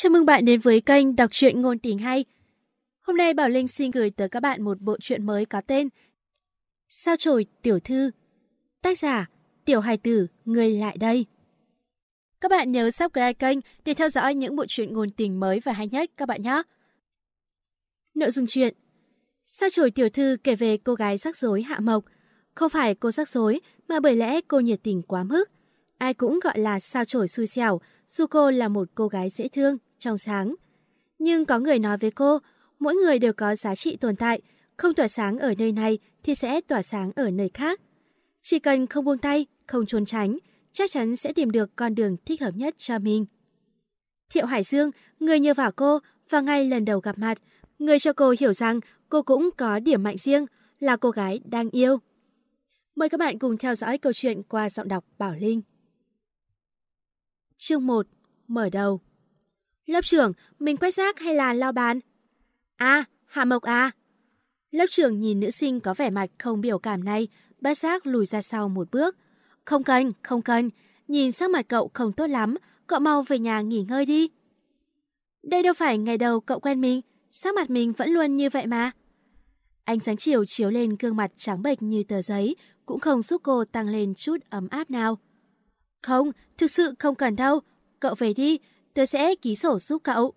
Chào mừng bạn đến với kênh Đọc truyện Ngôn Tình Hay. Hôm nay Bảo Linh xin gửi tới các bạn một bộ truyện mới có tên Sao trổi tiểu thư. Tác giả: Tiểu Hải Tử, người lại đây. Các bạn nhớ subscribe kênh để theo dõi những bộ truyện ngôn tình mới và hay nhất các bạn nhé. Nội dung truyện Sao trổi tiểu thư kể về cô gái rắc rối Hạ Mộc. Không phải cô rắc rối mà bởi lẽ cô nhiệt tình quá mức. Ai cũng gọi là sao trổi xui xẻo, dù cô là một cô gái dễ thương trong sáng. Nhưng có người nói với cô, mỗi người đều có giá trị tồn tại, không tỏa sáng ở nơi này thì sẽ tỏa sáng ở nơi khác. Chỉ cần không buông tay, không trốn tránh, chắc chắn sẽ tìm được con đường thích hợp nhất cho mình. Thiệu Hải Dương, người nhờ vào cô và ngay lần đầu gặp mặt, người cho cô hiểu rằng cô cũng có điểm mạnh riêng là cô gái đang yêu. Mời các bạn cùng theo dõi câu chuyện qua giọng đọc Bảo Linh. Chương 1. Mở đầu Lớp trưởng, mình quét rác hay là lao bàn? À, Hạ Mộc à. Lớp trưởng nhìn nữ sinh có vẻ mặt không biểu cảm này, bát giác lùi ra sau một bước. Không cần, không cần. Nhìn sắc mặt cậu không tốt lắm, cậu mau về nhà nghỉ ngơi đi. Đây đâu phải ngày đầu cậu quen mình, sắc mặt mình vẫn luôn như vậy mà. Ánh sáng chiều chiếu lên gương mặt trắng bệch như tờ giấy, cũng không giúp cô tăng lên chút ấm áp nào. Không, thực sự không cần đâu. Cậu về đi, tớ sẽ ký sổ giúp cậu.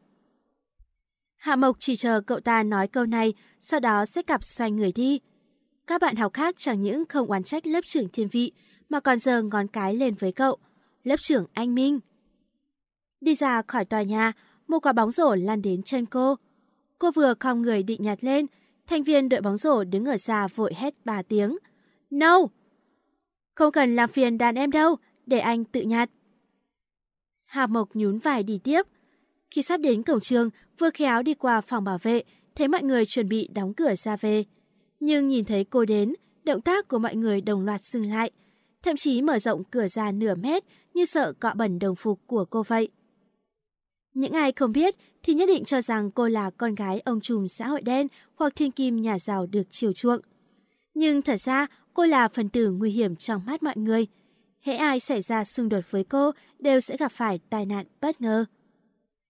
Hạ Mộc chỉ chờ cậu ta nói câu này, sau đó sẽ cặp xoay người đi. Các bạn học khác chẳng những không oán trách lớp trưởng thiên vị, mà còn giờ ngón cái lên với cậu, lớp trưởng anh Minh. Đi ra khỏi tòa nhà, một quả bóng rổ lăn đến chân cô. Cô vừa cong người định nhặt lên, thành viên đội bóng rổ đứng ở xa vội hét ba tiếng. No! Không cần làm phiền đàn em đâu, để anh tự nhặt. Hà Mộc nhún vải đi tiếp. Khi sắp đến cổng trường, vừa khéo đi qua phòng bảo vệ, thấy mọi người chuẩn bị đóng cửa ra về. Nhưng nhìn thấy cô đến, động tác của mọi người đồng loạt dừng lại, thậm chí mở rộng cửa ra nửa mét như sợ cọ bẩn đồng phục của cô vậy. Những ai không biết thì nhất định cho rằng cô là con gái ông trùm xã hội đen hoặc thiên kim nhà giàu được chiều chuộng. Nhưng thật ra cô là phần tử nguy hiểm trong mắt mọi người – hễ ai xảy ra xung đột với cô đều sẽ gặp phải tai nạn bất ngờ.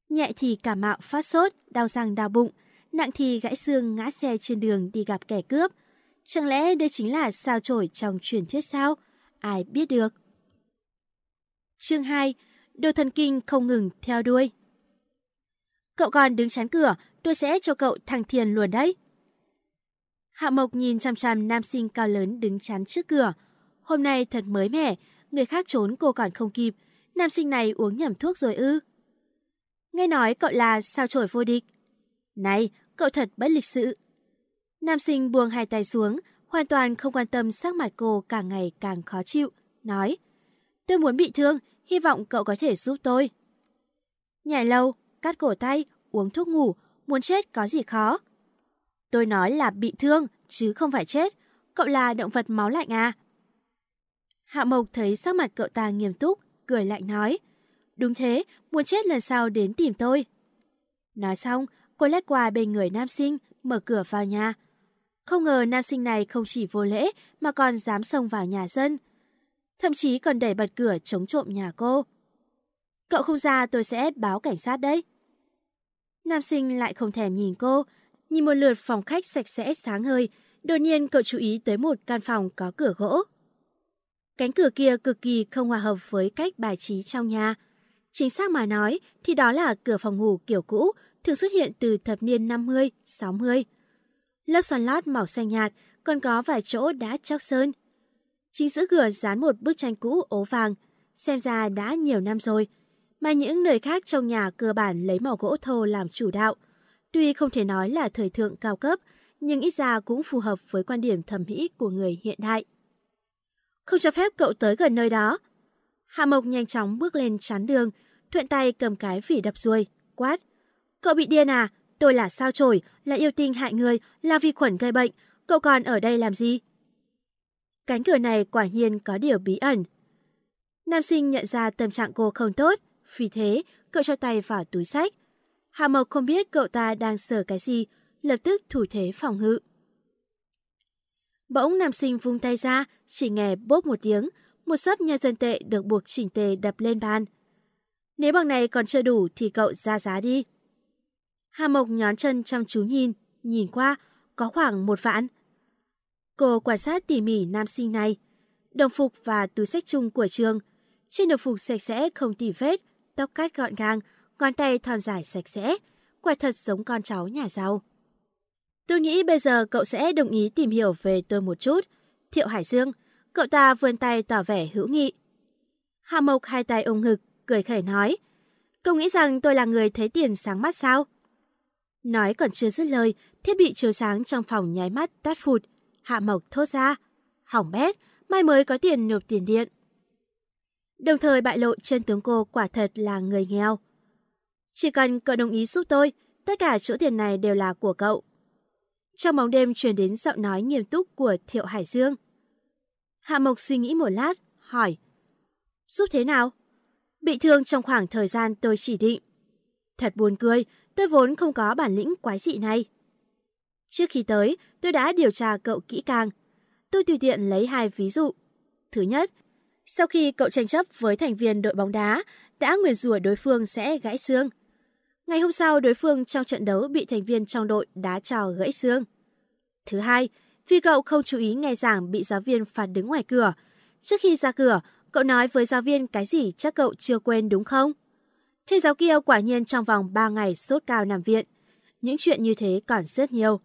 Nhẹ thì cả mạo phát sốt, đau răng đau bụng, nặng thì gãy xương ngã xe trên đường đi gặp kẻ cướp. Chẳng lẽ đây chính là sao chổi trong truyền thuyết sao? Ai biết được. Chương 2. Đồ thần kinh không ngừng theo đuôi. Cậu còn đứng chắn cửa, tôi sẽ cho cậu thăng thiền luôn đấy. Hạ Mộc nhìn chằm chằm nam sinh cao lớn đứng chắn trước cửa. Hôm nay thật mới mẻ, người khác trốn cô còn không kịp. Nam sinh này uống nhầm thuốc rồi ư. Nghe nói cậu là sao trổi vô địch. Này, cậu thật bất lịch sự. Nam sinh buông hai tay xuống, hoàn toàn không quan tâm sắc mặt cô càng ngày càng khó chịu, nói Tôi muốn bị thương, hy vọng cậu có thể giúp tôi. Nhảy lâu, cắt cổ tay, uống thuốc ngủ, muốn chết có gì khó. Tôi nói là bị thương, chứ không phải chết. Cậu là động vật máu lạnh à? Hạ Mộc thấy sắc mặt cậu ta nghiêm túc, cười lạnh nói. Đúng thế, muốn chết lần sau đến tìm tôi. Nói xong, cô lách qua bên người nam sinh, mở cửa vào nhà. Không ngờ nam sinh này không chỉ vô lễ mà còn dám xông vào nhà dân. Thậm chí còn đẩy bật cửa chống trộm nhà cô. Cậu không ra tôi sẽ báo cảnh sát đấy. Nam sinh lại không thèm nhìn cô, nhìn một lượt phòng khách sạch sẽ sáng hơi. Đột nhiên cậu chú ý tới một căn phòng có cửa gỗ. Cánh cửa kia cực kỳ không hòa hợp với cách bài trí trong nhà. Chính xác mà nói thì đó là cửa phòng ngủ kiểu cũ, thường xuất hiện từ thập niên 50, 60. Lớp sàn lót màu xanh nhạt, còn có vài chỗ đã chóc sơn. Chính giữa cửa dán một bức tranh cũ ố vàng, xem ra đã nhiều năm rồi. Mà những nơi khác trong nhà cơ bản lấy màu gỗ thô làm chủ đạo. Tuy không thể nói là thời thượng cao cấp, nhưng ít ra cũng phù hợp với quan điểm thẩm mỹ của người hiện đại không cho phép cậu tới gần nơi đó. Hạ Mộc nhanh chóng bước lên chắn đường, thuận tay cầm cái vỉ đập ruồi, quát. Cậu bị điên à? Tôi là sao chổi, là yêu tinh hại người, là vi khuẩn gây bệnh. Cậu còn ở đây làm gì? Cánh cửa này quả nhiên có điều bí ẩn. Nam sinh nhận ra tâm trạng cô không tốt, vì thế cậu cho tay vào túi sách. Hạ Mộc không biết cậu ta đang sờ cái gì, lập tức thủ thế phòng ngự. Bỗng nam sinh vung tay ra, chỉ nghe bốp một tiếng, một sấp nhân dân tệ được buộc chỉnh tề đập lên bàn. Nếu bằng này còn chưa đủ thì cậu ra giá đi. Hà Mộc nhón chân chăm chú nhìn, nhìn qua, có khoảng một vạn. Cô quan sát tỉ mỉ nam sinh này, đồng phục và túi sách chung của trường. Trên đồng phục sạch sẽ không tỉ vết, tóc cắt gọn gàng, ngón tay thon dài sạch sẽ, quả thật giống con cháu nhà giàu. Tôi nghĩ bây giờ cậu sẽ đồng ý tìm hiểu về tôi một chút. Thiệu Hải Dương. Cậu ta vươn tay tỏ vẻ hữu nghị. Hà Mộc hai tay ôm ngực, cười khẩy nói. Cậu nghĩ rằng tôi là người thấy tiền sáng mắt sao? Nói còn chưa dứt lời, thiết bị chiếu sáng trong phòng nháy mắt tắt phụt. Hạ Mộc thốt ra. Hỏng bét, mai mới có tiền nộp tiền điện. Đồng thời bại lộ chân tướng cô quả thật là người nghèo. Chỉ cần cậu đồng ý giúp tôi, tất cả chỗ tiền này đều là của cậu. Trong bóng đêm truyền đến giọng nói nghiêm túc của Thiệu Hải Dương. Hạ Mộc suy nghĩ một lát, hỏi. Giúp thế nào? Bị thương trong khoảng thời gian tôi chỉ định. Thật buồn cười, tôi vốn không có bản lĩnh quái dị này. Trước khi tới, tôi đã điều tra cậu kỹ càng. Tôi tùy tiện lấy hai ví dụ. Thứ nhất, sau khi cậu tranh chấp với thành viên đội bóng đá, đã nguyền rủa đối phương sẽ gãy xương. Ngày hôm sau, đối phương trong trận đấu bị thành viên trong đội đá trò gãy xương. Thứ hai, vì cậu không chú ý nghe giảng bị giáo viên phạt đứng ngoài cửa. Trước khi ra cửa, cậu nói với giáo viên cái gì chắc cậu chưa quên đúng không? Thầy giáo kia quả nhiên trong vòng 3 ngày sốt cao nằm viện. Những chuyện như thế còn rất nhiều.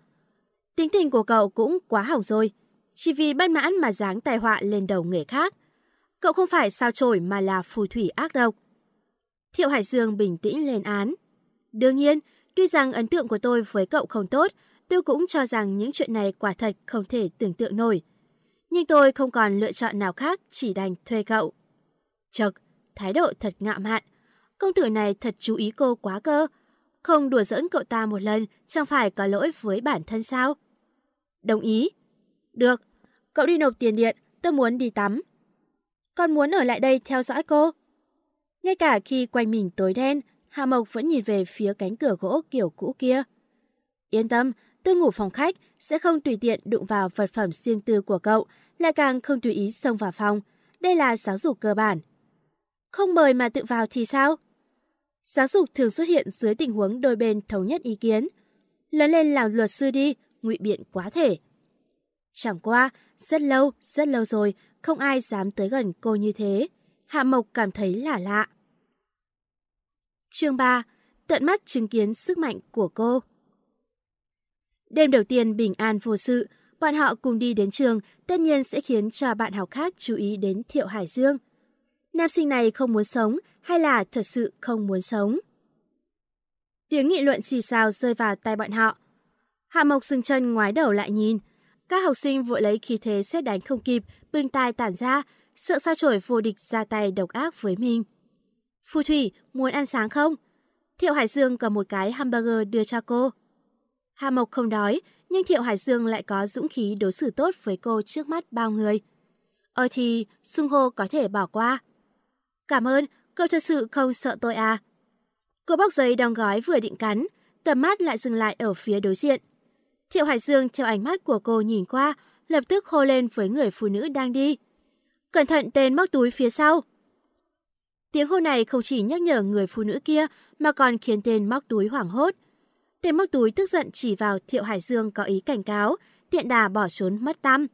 Tính tình của cậu cũng quá hỏng rồi. Chỉ vì bất mãn mà dáng tai họa lên đầu người khác. Cậu không phải sao trổi mà là phù thủy ác độc. Thiệu Hải Dương bình tĩnh lên án. Đương nhiên, tuy rằng ấn tượng của tôi với cậu không tốt, tôi cũng cho rằng những chuyện này quả thật không thể tưởng tượng nổi. Nhưng tôi không còn lựa chọn nào khác chỉ đành thuê cậu. Chật, thái độ thật ngạo mạn. Công tử này thật chú ý cô quá cơ. Không đùa giỡn cậu ta một lần chẳng phải có lỗi với bản thân sao? Đồng ý. Được, cậu đi nộp tiền điện, tôi muốn đi tắm. Con muốn ở lại đây theo dõi cô. Ngay cả khi quanh mình tối đen, Hà Mộc vẫn nhìn về phía cánh cửa gỗ kiểu cũ kia. Yên tâm, tư ngủ phòng khách, sẽ không tùy tiện đụng vào vật phẩm riêng tư của cậu, lại càng không tùy ý xông vào phòng. Đây là giáo dục cơ bản. Không mời mà tự vào thì sao? Giáo dục thường xuất hiện dưới tình huống đôi bên thống nhất ý kiến. Lớn lên làm luật sư đi, ngụy biện quá thể. Chẳng qua, rất lâu, rất lâu rồi, không ai dám tới gần cô như thế. Hạ Mộc cảm thấy lạ lạ. Chương 3 Tận mắt chứng kiến sức mạnh của cô Đêm đầu tiên bình an vô sự, bọn họ cùng đi đến trường tất nhiên sẽ khiến cho bạn học khác chú ý đến Thiệu Hải Dương. Nam sinh này không muốn sống hay là thật sự không muốn sống? Tiếng nghị luận xì xào rơi vào tay bọn họ. Hạ Mộc dừng chân ngoái đầu lại nhìn. Các học sinh vội lấy khí thế xét đánh không kịp, bưng tay tản ra, sợ sao trổi vô địch ra tay độc ác với mình. Phù thủy, muốn ăn sáng không? Thiệu Hải Dương cầm một cái hamburger đưa cho cô. Hà Mộc không đói, nhưng Thiệu Hải Dương lại có dũng khí đối xử tốt với cô trước mắt bao người. Ờ thì, xưng hô có thể bỏ qua. Cảm ơn, cậu thật sự không sợ tôi à? Cô bóc giấy đóng gói vừa định cắn, tầm mắt lại dừng lại ở phía đối diện. Thiệu Hải Dương theo ánh mắt của cô nhìn qua, lập tức hô lên với người phụ nữ đang đi. Cẩn thận tên móc túi phía sau. Tiếng hô này không chỉ nhắc nhở người phụ nữ kia mà còn khiến tên móc túi hoảng hốt. Tên móc túi tức giận chỉ vào Thiệu Hải Dương có ý cảnh cáo, tiện đà bỏ trốn mất tăm.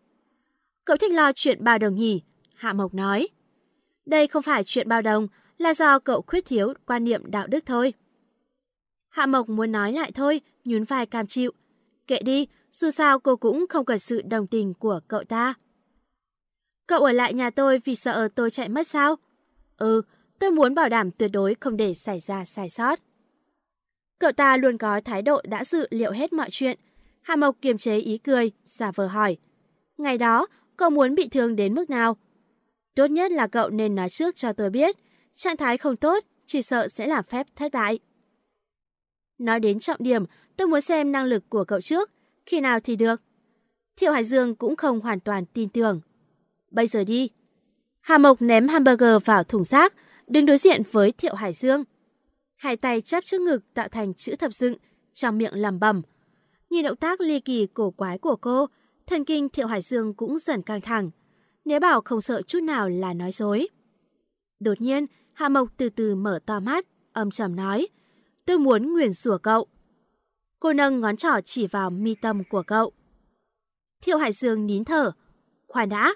Cậu thích lo chuyện bao đồng nhỉ? Hạ Mộc nói. Đây không phải chuyện bao đồng, là do cậu khuyết thiếu quan niệm đạo đức thôi. Hạ Mộc muốn nói lại thôi, nhún vai cam chịu. Kệ đi, dù sao cô cũng không cần sự đồng tình của cậu ta. Cậu ở lại nhà tôi vì sợ tôi chạy mất sao? Ừ, Tôi muốn bảo đảm tuyệt đối không để xảy ra sai sót. Cậu ta luôn có thái độ đã dự liệu hết mọi chuyện. Hà Mộc kiềm chế ý cười, giả vờ hỏi. Ngày đó, cậu muốn bị thương đến mức nào? Tốt nhất là cậu nên nói trước cho tôi biết. Trạng thái không tốt, chỉ sợ sẽ làm phép thất bại. Nói đến trọng điểm, tôi muốn xem năng lực của cậu trước, khi nào thì được. Thiệu Hải Dương cũng không hoàn toàn tin tưởng. Bây giờ đi. Hà Mộc ném hamburger vào thùng rác, đứng đối diện với Thiệu Hải Dương. Hai tay chắp trước ngực tạo thành chữ thập dựng, trong miệng làm bầm. Nhìn động tác ly kỳ cổ quái của cô, thần kinh Thiệu Hải Dương cũng dần căng thẳng. Nếu bảo không sợ chút nào là nói dối. Đột nhiên, Hạ Mộc từ từ mở to mắt, âm trầm nói. Tôi muốn nguyền rủa cậu. Cô nâng ngón trỏ chỉ vào mi tâm của cậu. Thiệu Hải Dương nín thở. Khoan đã.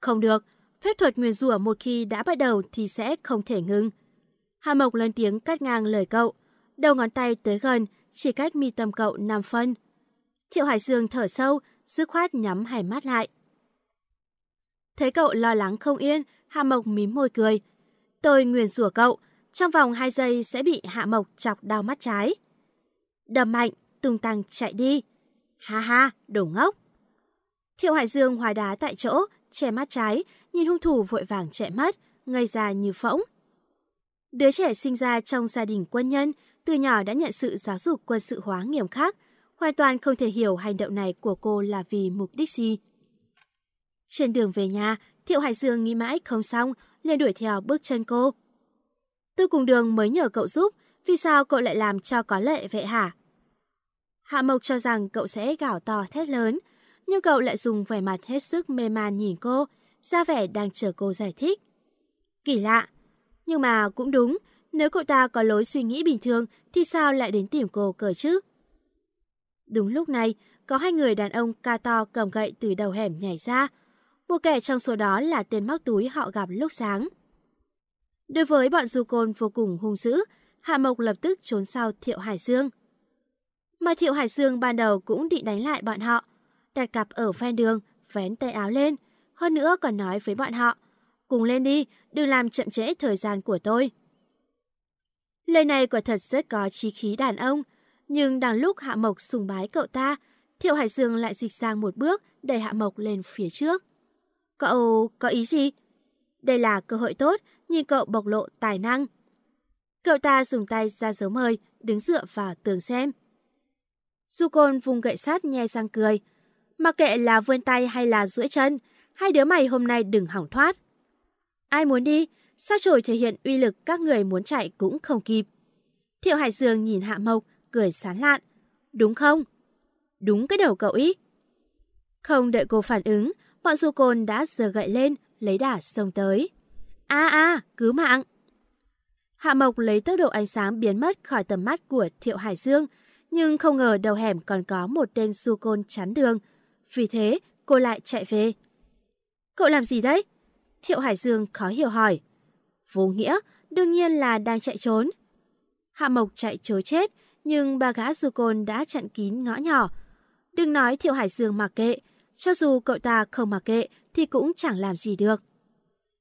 Không được, Phép thuật nguyền rủa một khi đã bắt đầu thì sẽ không thể ngưng. Hà Mộc lên tiếng cắt ngang lời cậu. Đầu ngón tay tới gần, chỉ cách mi tâm cậu 5 phân. Thiệu Hải Dương thở sâu, dứt khoát nhắm hai mắt lại. Thấy cậu lo lắng không yên, Hạ Mộc mím môi cười. Tôi nguyền rủa cậu, trong vòng 2 giây sẽ bị Hạ Mộc chọc đau mắt trái. Đầm mạnh, tung tăng chạy đi. Ha ha, đồ ngốc. Thiệu Hải Dương hoài đá tại chỗ, che mắt trái, nhìn hung thủ vội vàng chạy mất, ngây ra như phỗng. Đứa trẻ sinh ra trong gia đình quân nhân, từ nhỏ đã nhận sự giáo dục quân sự hóa nghiêm khắc, hoàn toàn không thể hiểu hành động này của cô là vì mục đích gì. Trên đường về nhà, Thiệu Hải Dương nghĩ mãi không xong, liền đuổi theo bước chân cô. Tư cùng đường mới nhờ cậu giúp, vì sao cậu lại làm cho có lệ vậy hả? Hạ Mộc cho rằng cậu sẽ gào to thét lớn, nhưng cậu lại dùng vẻ mặt hết sức mê man nhìn cô, ra vẻ đang chờ cô giải thích. Kỳ lạ, nhưng mà cũng đúng, nếu cậu ta có lối suy nghĩ bình thường thì sao lại đến tìm cô cờ chứ? Đúng lúc này, có hai người đàn ông ca to cầm gậy từ đầu hẻm nhảy ra. Một kẻ trong số đó là tên móc túi họ gặp lúc sáng. Đối với bọn du côn vô cùng hung dữ, Hạ Mộc lập tức trốn sau Thiệu Hải Dương. Mà Thiệu Hải Dương ban đầu cũng định đánh lại bọn họ, đặt cặp ở ven đường, vén tay áo lên. Hơn nữa còn nói với bọn họ, cùng lên đi, đừng làm chậm trễ thời gian của tôi. Lời này quả thật rất có trí khí đàn ông, nhưng đằng lúc Hạ Mộc sùng bái cậu ta, Thiệu Hải Dương lại dịch sang một bước đẩy Hạ Mộc lên phía trước. Cậu có ý gì? Đây là cơ hội tốt, nhìn cậu bộc lộ tài năng. Cậu ta dùng tay ra dấu mời, đứng dựa vào tường xem. Du Côn vùng gậy sát nhe răng cười, Mặc kệ là vươn tay hay là duỗi chân, hai đứa mày hôm nay đừng hỏng thoát. Ai muốn đi, sao trổi thể hiện uy lực các người muốn chạy cũng không kịp. Thiệu Hải Dương nhìn Hạ Mộc, cười sán lạn. Đúng không? Đúng cái đầu cậu ý. Không đợi cô phản ứng, bọn du côn đã giờ gậy lên, lấy đả xông tới. A à, a, à, mạng! Hạ Mộc lấy tốc độ ánh sáng biến mất khỏi tầm mắt của Thiệu Hải Dương, nhưng không ngờ đầu hẻm còn có một tên su côn chắn đường, vì thế, cô lại chạy về. Cậu làm gì đấy? Thiệu Hải Dương khó hiểu hỏi. Vô nghĩa, đương nhiên là đang chạy trốn. Hạ Mộc chạy trối chết, nhưng ba gã du côn đã chặn kín ngõ nhỏ. Đừng nói Thiệu Hải Dương mặc kệ, cho dù cậu ta không mặc kệ thì cũng chẳng làm gì được.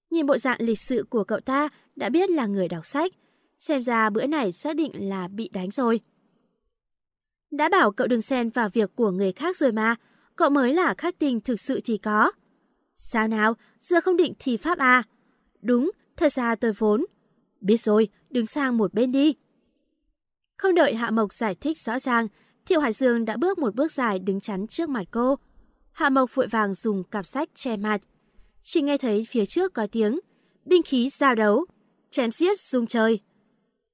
Nhìn bộ dạng lịch sự của cậu ta đã biết là người đọc sách, xem ra bữa này xác định là bị đánh rồi. Đã bảo cậu đừng xen vào việc của người khác rồi mà, cậu mới là khách tình thực sự thì có. Sao nào, giờ không định thì pháp à? Đúng, thật ra tôi vốn. Biết rồi, đứng sang một bên đi. Không đợi Hạ Mộc giải thích rõ ràng, Thiệu Hải Dương đã bước một bước dài đứng chắn trước mặt cô. Hạ Mộc vội vàng dùng cặp sách che mặt. Chỉ nghe thấy phía trước có tiếng, binh khí giao đấu, chém xiết rung trời.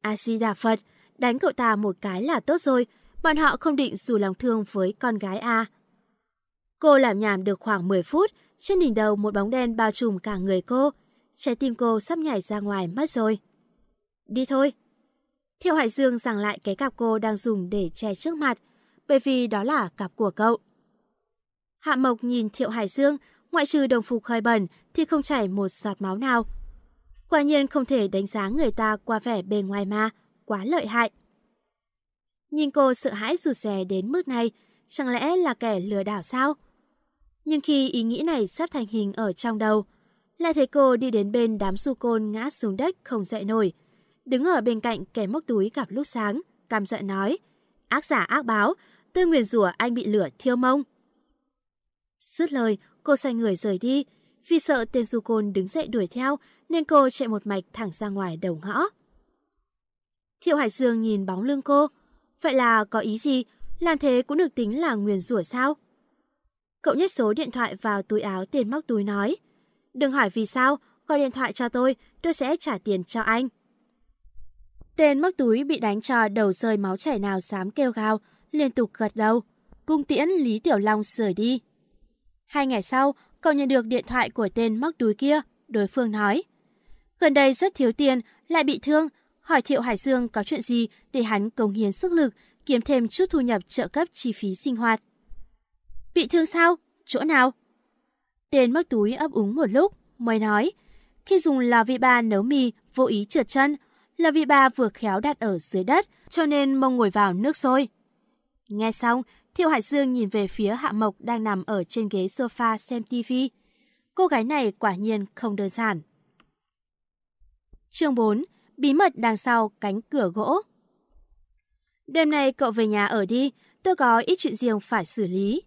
A-di-đà Phật, đánh cậu ta một cái là tốt rồi, bọn họ không định dù lòng thương với con gái A. Cô làm nhảm được khoảng 10 phút, trên đỉnh đầu một bóng đen bao trùm cả người cô. Trái tim cô sắp nhảy ra ngoài mất rồi. Đi thôi. Thiệu Hải Dương giằng lại cái cặp cô đang dùng để che trước mặt, bởi vì đó là cặp của cậu. Hạ Mộc nhìn Thiệu Hải Dương, ngoại trừ đồng phục hơi bẩn thì không chảy một giọt máu nào. Quả nhiên không thể đánh giá người ta qua vẻ bề ngoài mà, quá lợi hại. Nhìn cô sợ hãi rụt rè đến mức này, chẳng lẽ là kẻ lừa đảo sao? Nhưng khi ý nghĩ này sắp thành hình ở trong đầu, lại thấy cô đi đến bên đám su côn ngã xuống đất không dậy nổi. Đứng ở bên cạnh kẻ móc túi gặp lúc sáng, cam giận nói, ác giả ác báo, tôi nguyền rủa anh bị lửa thiêu mông. Dứt lời, cô xoay người rời đi. Vì sợ tên du côn đứng dậy đuổi theo, nên cô chạy một mạch thẳng ra ngoài đầu ngõ. Thiệu Hải Dương nhìn bóng lưng cô. Vậy là có ý gì? Làm thế cũng được tính là nguyền rủa sao? Cậu nhét số điện thoại vào túi áo tiền móc túi nói. Đừng hỏi vì sao, gọi điện thoại cho tôi, tôi sẽ trả tiền cho anh. Tên móc túi bị đánh cho đầu rơi máu chảy nào dám kêu gào, liên tục gật đầu. Cung tiễn Lý Tiểu Long sửa đi. Hai ngày sau, cậu nhận được điện thoại của tên móc túi kia, đối phương nói. Gần đây rất thiếu tiền, lại bị thương, hỏi Thiệu Hải Dương có chuyện gì để hắn cống hiến sức lực, kiếm thêm chút thu nhập trợ cấp chi phí sinh hoạt. Bị thương sao? Chỗ nào? Tên móc túi ấp úng một lúc, mới nói. Khi dùng lò vi ba nấu mì, vô ý trượt chân. Lò vi ba vừa khéo đặt ở dưới đất, cho nên mông ngồi vào nước sôi. Nghe xong, Thiệu Hải Dương nhìn về phía Hạ Mộc đang nằm ở trên ghế sofa xem tivi. Cô gái này quả nhiên không đơn giản. Chương 4. Bí mật đằng sau cánh cửa gỗ Đêm nay cậu về nhà ở đi, tôi có ít chuyện riêng phải xử lý.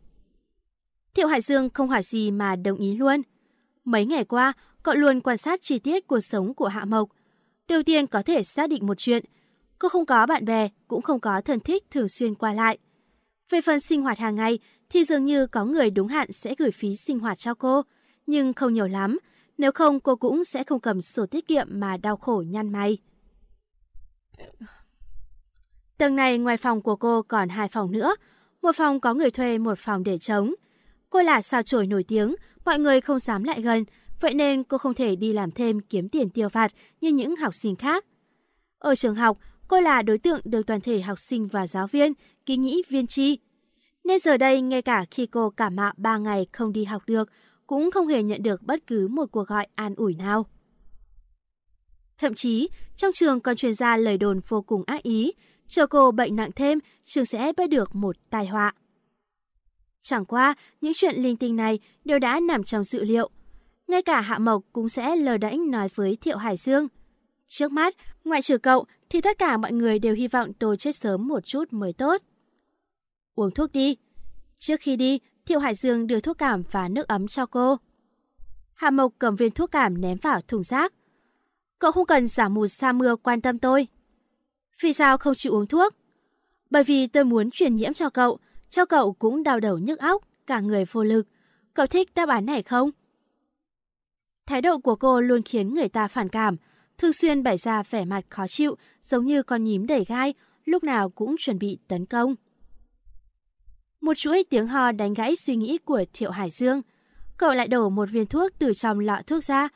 Thiệu Hải Dương không hỏi gì mà đồng ý luôn. Mấy ngày qua, cậu luôn quan sát chi tiết cuộc sống của Hạ Mộc. Đầu tiên có thể xác định một chuyện, cô không có bạn bè, cũng không có thân thích thường xuyên qua lại. Về phần sinh hoạt hàng ngày thì dường như có người đúng hạn sẽ gửi phí sinh hoạt cho cô, nhưng không nhiều lắm, nếu không cô cũng sẽ không cầm sổ tiết kiệm mà đau khổ nhăn mày. Tầng này ngoài phòng của cô còn hai phòng nữa, một phòng có người thuê, một phòng để trống. Cô là sao chổi nổi tiếng, mọi người không dám lại gần, vậy nên cô không thể đi làm thêm kiếm tiền tiêu phạt như những học sinh khác. Ở trường học, cô là đối tượng được toàn thể học sinh và giáo viên kính nghĩ viên chi. Nên giờ đây, ngay cả khi cô cảm mạo 3 ngày không đi học được, cũng không hề nhận được bất cứ một cuộc gọi an ủi nào. Thậm chí, trong trường còn truyền ra lời đồn vô cùng ác ý, chờ cô bệnh nặng thêm, trường sẽ bắt được một tai họa. Chẳng qua, những chuyện linh tinh này đều đã nằm trong dự liệu. Ngay cả Hạ Mộc cũng sẽ lờ đễnh nói với Thiệu Hải Dương. Trước mắt, ngoại trừ cậu thì tất cả mọi người đều hy vọng tôi chết sớm một chút mới tốt. Uống thuốc đi. Trước khi đi, Thiệu Hải Dương đưa thuốc cảm và nước ấm cho cô. Hạ Mộc cầm viên thuốc cảm ném vào thùng rác. Cậu không cần giả mù sa mưa quan tâm tôi. Vì sao không chịu uống thuốc? Bởi vì tôi muốn truyền nhiễm cho cậu, cho cậu cũng đau đầu nhức óc, cả người vô lực. Cậu thích đáp án này không? Thái độ của cô luôn khiến người ta phản cảm. Thường xuyên bày ra vẻ mặt khó chịu, giống như con nhím đầy gai, lúc nào cũng chuẩn bị tấn công. Một chuỗi tiếng ho đánh gãy suy nghĩ của Thiệu Hải Dương. Cậu lại đổ một viên thuốc từ trong lọ thuốc ra,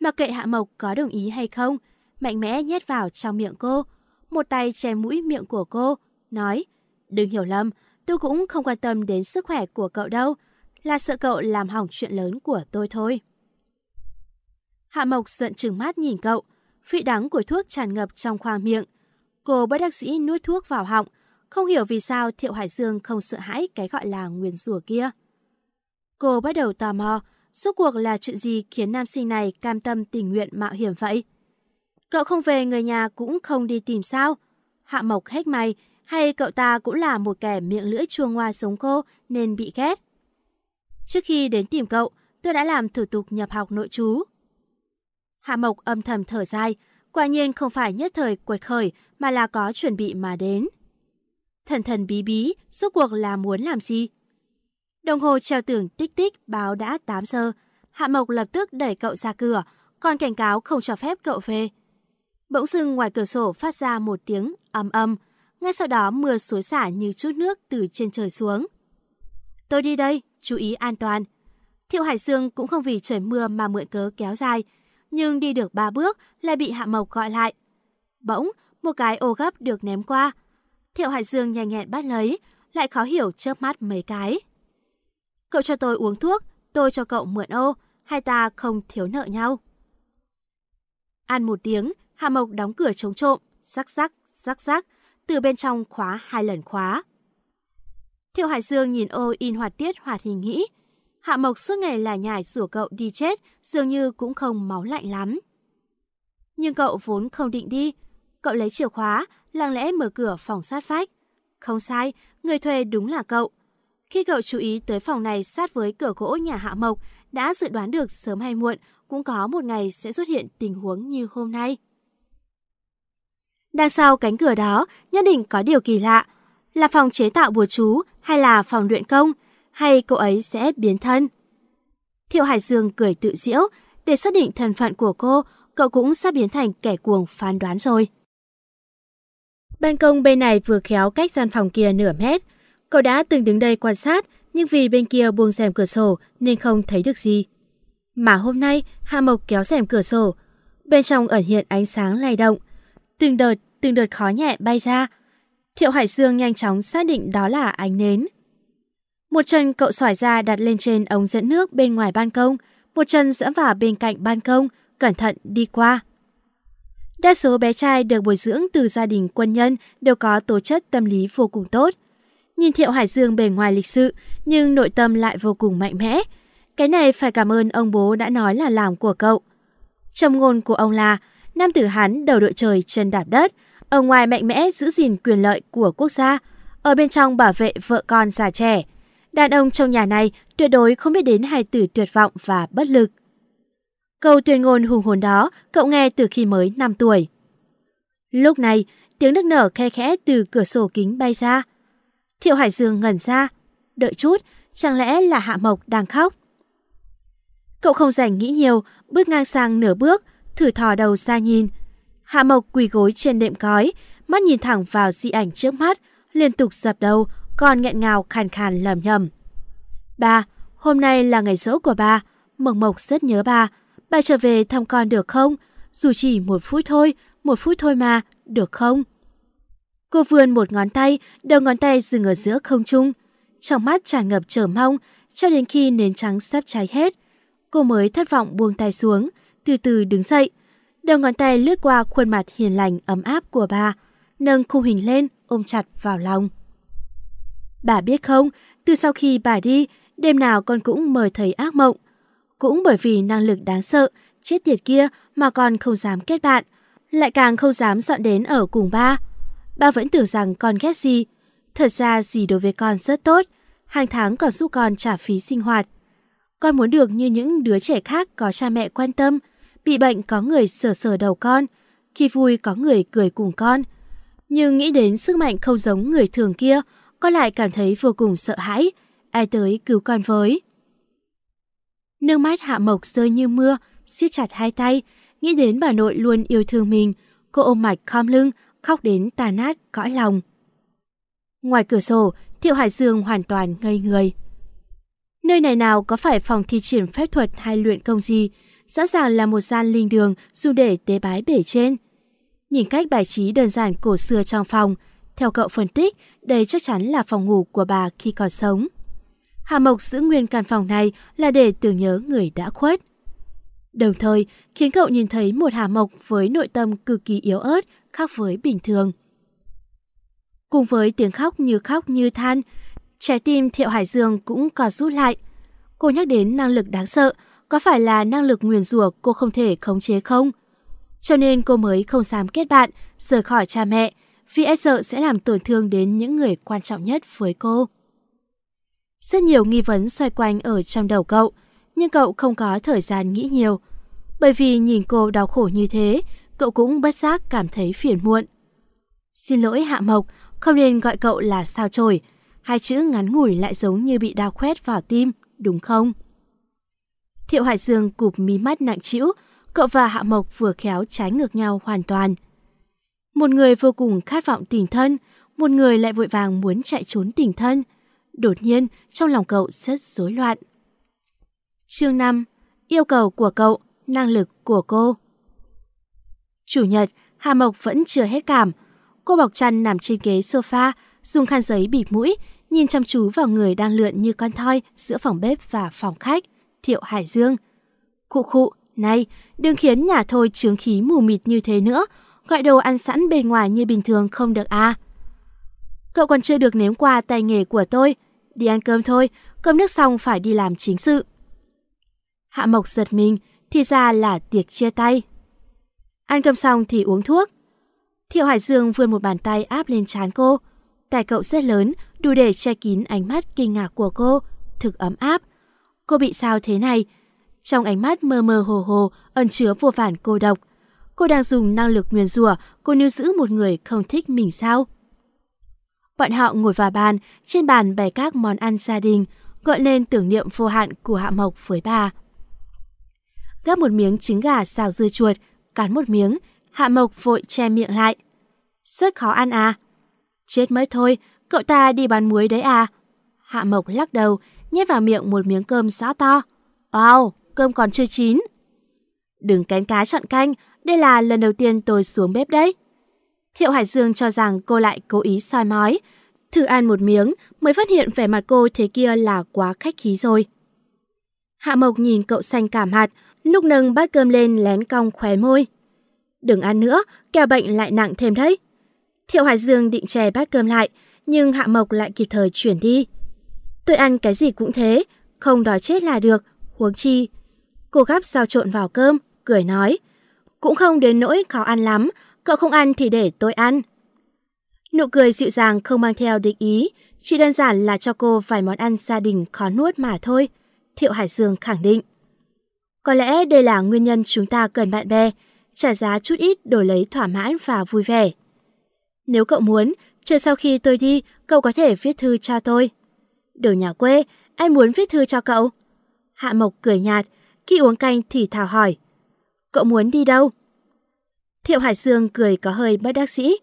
mặc kệ Hạ Mộc có đồng ý hay không, mạnh mẽ nhét vào trong miệng cô. Một tay che mũi miệng của cô, nói, đừng hiểu lầm, tôi cũng không quan tâm đến sức khỏe của cậu đâu, là sợ cậu làm hỏng chuyện lớn của tôi thôi. Hạ Mộc giận trừng mắt nhìn cậu, vị đắng của thuốc tràn ngập trong khoang miệng. Cô bất đắc sĩ nuốt thuốc vào họng, không hiểu vì sao Thiệu Hải Dương không sợ hãi cái gọi là nguyền rủa kia. Cô bắt đầu tò mò, Suốt cuộc là chuyện gì khiến nam sinh này cam tâm tình nguyện mạo hiểm vậy? Cậu không về người nhà cũng không đi tìm sao? Hạ Mộc hét mày, hay cậu ta cũng là một kẻ miệng lưỡi chua hoa sống khô nên bị ghét. Trước khi đến tìm cậu, tôi đã làm thủ tục nhập học nội trú. Hạ Mộc âm thầm thở dài, quả nhiên không phải nhất thời quật khởi mà là có chuẩn bị mà đến. Thần thần bí bí, suốt cuộc là muốn làm gì? Đồng hồ treo tưởng tích tích báo đã 8 giờ. Hạ Mộc lập tức đẩy cậu ra cửa, còn cảnh cáo không cho phép cậu về. Bỗng dưng ngoài cửa sổ phát ra một tiếng âm âm. Ngay sau đó mưa xối xả như chút nước từ trên trời xuống. Tôi đi đây, chú ý an toàn. Thiệu Hải Sương cũng không vì trời mưa mà mượn cớ kéo dài, nhưng đi được ba bước lại bị Hạ Mộc gọi lại. Bỗng, một cái ô gấp được ném qua. Thiệu Hải Dương nhanh nhẹn bắt lấy, lại khó hiểu chớp mắt mấy cái. Cậu cho tôi uống thuốc, tôi cho cậu mượn ô, hai ta không thiếu nợ nhau. Ăn một tiếng, Hạ Mộc đóng cửa chống trộm, sắc sắc, sắc sắc từ bên trong khóa hai lần khóa. Thiệu Hải Dương nhìn ô in hoạt tiết hoạt hình nghĩ, Hạ Mộc suốt ngày là nhải rủa cậu đi chết, dường như cũng không máu lạnh lắm. Nhưng cậu vốn không định đi, cậu lấy chìa khóa, lặng lẽ mở cửa phòng sát vách. Không sai, người thuê đúng là cậu. Khi cậu chú ý tới phòng này sát với cửa gỗ nhà Hạ Mộc, đã dự đoán được sớm hay muộn cũng có một ngày sẽ xuất hiện tình huống như hôm nay. Đằng sau cánh cửa đó nhất định có điều kỳ lạ. Là phòng chế tạo bùa chú hay là phòng luyện công, hay cô ấy sẽ biến thân. Thiệu Hải Dương cười tự diễu, để xác định thân phận của cô, cậu cũng sắp biến thành kẻ cuồng phán đoán rồi. Ban công bên này vừa khéo cách gian phòng kia nửa mét. Cậu đã từng đứng đây quan sát, nhưng vì bên kia buông rèm cửa sổ nên không thấy được gì. Mà hôm nay, Hạ Mộc kéo rèm cửa sổ. Bên trong ẩn hiện ánh sáng lay động, Từng đợt, từng đợt khó nhẹ bay ra. Thiệu Hải Dương nhanh chóng xác định đó là ánh nến. Một chân cậu xoải ra đặt lên trên ống dẫn nước bên ngoài ban công, một chân dẫm vào bên cạnh ban công, cẩn thận đi qua. Đa số bé trai được bồi dưỡng từ gia đình quân nhân đều có tố chất tâm lý vô cùng tốt. Nhìn Thiệu Hải Dương bề ngoài lịch sự, nhưng nội tâm lại vô cùng mạnh mẽ. Cái này phải cảm ơn ông bố đã nói là làm của cậu. Trầm ngôn của ông là nam tử Hán đầu đội trời chân đạp đất, ở ngoài mạnh mẽ giữ gìn quyền lợi của quốc gia, ở bên trong bảo vệ vợ con già trẻ. Đàn ông trong nhà này tuyệt đối không biết đến hai tử tuyệt vọng và bất lực. Câu tuyên ngôn hùng hồn đó cậu nghe từ khi mới 5 tuổi. Lúc này, tiếng nước nở khe khẽ từ cửa sổ kính bay ra. Thiệu Hải Dương ngẩn ra. Đợi chút, chẳng lẽ là Hạ Mộc đang khóc? Cậu không dành nghĩ nhiều, bước ngang sang nửa bước, thử thò đầu ra nhìn. Hạ Mộc quỳ gối trên đệm cói, mắt nhìn thẳng vào di ảnh trước mắt, liên tục dập đầu, còn nghẹn ngào khàn khàn lầm nhầm. Ba, hôm nay là ngày dỗ của ba, Mộc Mộc rất nhớ ba. Ba trở về thăm con được không? Dù chỉ một phút thôi, một phút thôi mà, được không? Cô vươn một ngón tay, đầu ngón tay dừng ở giữa không trung. Trong mắt tràn ngập trở mong, cho đến khi nến trắng sắp cháy hết. Cô mới thất vọng buông tay xuống từ từ đứng dậy. Đầu ngón tay lướt qua khuôn mặt hiền lành ấm áp của bà, nâng khung hình lên, ôm chặt vào lòng. Bà biết không, từ sau khi bà đi, đêm nào con cũng mời thấy ác mộng. Cũng bởi vì năng lực đáng sợ, chết tiệt kia mà con không dám kết bạn, lại càng không dám dọn đến ở cùng ba. Ba vẫn tưởng rằng con ghét gì. Thật ra gì đối với con rất tốt, hàng tháng còn giúp con trả phí sinh hoạt. Con muốn được như những đứa trẻ khác có cha mẹ quan tâm, bị bệnh có người sờ sờ đầu con, khi vui có người cười cùng con. Nhưng nghĩ đến sức mạnh không giống người thường kia, con lại cảm thấy vô cùng sợ hãi, ai tới cứu con với. Nước mắt Hạ Mộc rơi như mưa, siết chặt hai tay, nghĩ đến bà nội luôn yêu thương mình, cô ôm mặt khom lưng, khóc đến tà nát cõi lòng. Ngoài cửa sổ, Thiệu Hải Dương hoàn toàn ngây người. Nơi này nào có phải phòng thi triển phép thuật hay luyện công gì, rõ ràng là một gian linh đường dùng để tế bái bể trên. Nhìn cách bài trí đơn giản cổ xưa trong phòng, theo cậu phân tích, đây chắc chắn là phòng ngủ của bà khi còn sống. Hà Mộc giữ nguyên căn phòng này là để tưởng nhớ người đã khuất. Đồng thời, khiến cậu nhìn thấy một Hà Mộc với nội tâm cực kỳ yếu ớt, khác với bình thường. Cùng với tiếng khóc như khóc như than, trái tim Thiệu Hải Dương cũng có rút lại. Cô nhắc đến năng lực đáng sợ, có phải là năng lực nguyền rủa cô không thể khống chế không? Cho nên cô mới không dám kết bạn, rời khỏi cha mẹ, vì e sợ sẽ làm tổn thương đến những người quan trọng nhất với cô. Rất nhiều nghi vấn xoay quanh ở trong đầu cậu, nhưng cậu không có thời gian nghĩ nhiều. Bởi vì nhìn cô đau khổ như thế, cậu cũng bất giác cảm thấy phiền muộn. Xin lỗi Hạ Mộc, không nên gọi cậu là sao trồi. Hai chữ ngắn ngủi lại giống như bị đau khoét vào tim, đúng không? Thiệu Hải Dương cụp mí mắt nặng trĩu, cậu và Hạ Mộc vừa khéo trái ngược nhau hoàn toàn. Một người vô cùng khát vọng tình thân, một người lại vội vàng muốn chạy trốn tình thân. Đột nhiên, trong lòng cậu rất rối loạn. Chương 5. Yêu cầu của cậu, năng lực của cô. Chủ nhật, Hà Mộc vẫn chưa hết cảm. Cô bọc chăn nằm trên ghế sofa, dùng khăn giấy bịt mũi, nhìn chăm chú vào người đang lượn như con thoi giữa phòng bếp và phòng khách. Thiệu Hải Dương. Khụ khụ, này, đừng khiến nhà thôi trướng khí mù mịt như thế nữa, gọi đồ ăn sẵn bên ngoài như bình thường không được à. Cậu còn chưa được nếm qua tay nghề của tôi, đi ăn cơm thôi, cơm nước xong phải đi làm chính sự. Hạ Mộc giật mình, thì ra là tiệc chia tay. Ăn cơm xong thì uống thuốc. Thiệu Hải Dương vươn một bàn tay áp lên trán cô. Tài cậu rất lớn, đủ để che kín ánh mắt kinh ngạc của cô, thực ấm áp cô bị sao thế này? Trong ánh mắt mơ mơ hồ hồ, ẩn chứa vô phản cô độc. Cô đang dùng năng lực nguyền rủa, cô níu giữ một người không thích mình sao? Bọn họ ngồi vào bàn, trên bàn bày các món ăn gia đình, gọi lên tưởng niệm vô hạn của Hạ Mộc với bà. Gắp một miếng trứng gà xào dưa chuột, cắn một miếng, Hạ Mộc vội che miệng lại. Rất khó ăn à? Chết mới thôi, cậu ta đi bán muối đấy à? Hạ Mộc lắc đầu, nhét vào miệng một miếng cơm giã to. Wow, cơm còn chưa chín. Đừng kén cá chọn canh, đây là lần đầu tiên tôi xuống bếp đấy. Thiệu Hải Dương cho rằng cô lại cố ý soi mói. Thử ăn một miếng mới phát hiện vẻ mặt cô thế kia là quá khách khí rồi. Hạ Mộc nhìn cậu xanh cảm hạt, lúc nâng bát cơm lên lén cong khóe môi. Đừng ăn nữa, kẻo bệnh lại nặng thêm đấy. Thiệu Hải Dương định chè bát cơm lại, nhưng Hạ Mộc lại kịp thời chuyển đi. Tôi ăn cái gì cũng thế, không đói chết là được, huống chi. Cô gắp sao trộn vào cơm, cười nói. Cũng không đến nỗi khó ăn lắm, cậu không ăn thì để tôi ăn. Nụ cười dịu dàng không mang theo định ý, chỉ đơn giản là cho cô vài món ăn gia đình khó nuốt mà thôi, Thiệu Hải Dương khẳng định. Có lẽ đây là nguyên nhân chúng ta cần bạn bè, trả giá chút ít đổi lấy thỏa mãn và vui vẻ. Nếu cậu muốn, chờ sau khi tôi đi, cậu có thể viết thư cho tôi. Đồ nhà quê, anh muốn viết thư cho cậu. Hạ Mộc cười nhạt, khi uống canh thì Thảo hỏi. Cậu muốn đi đâu? Thiệu Hải Dương cười có hơi bất đắc sĩ.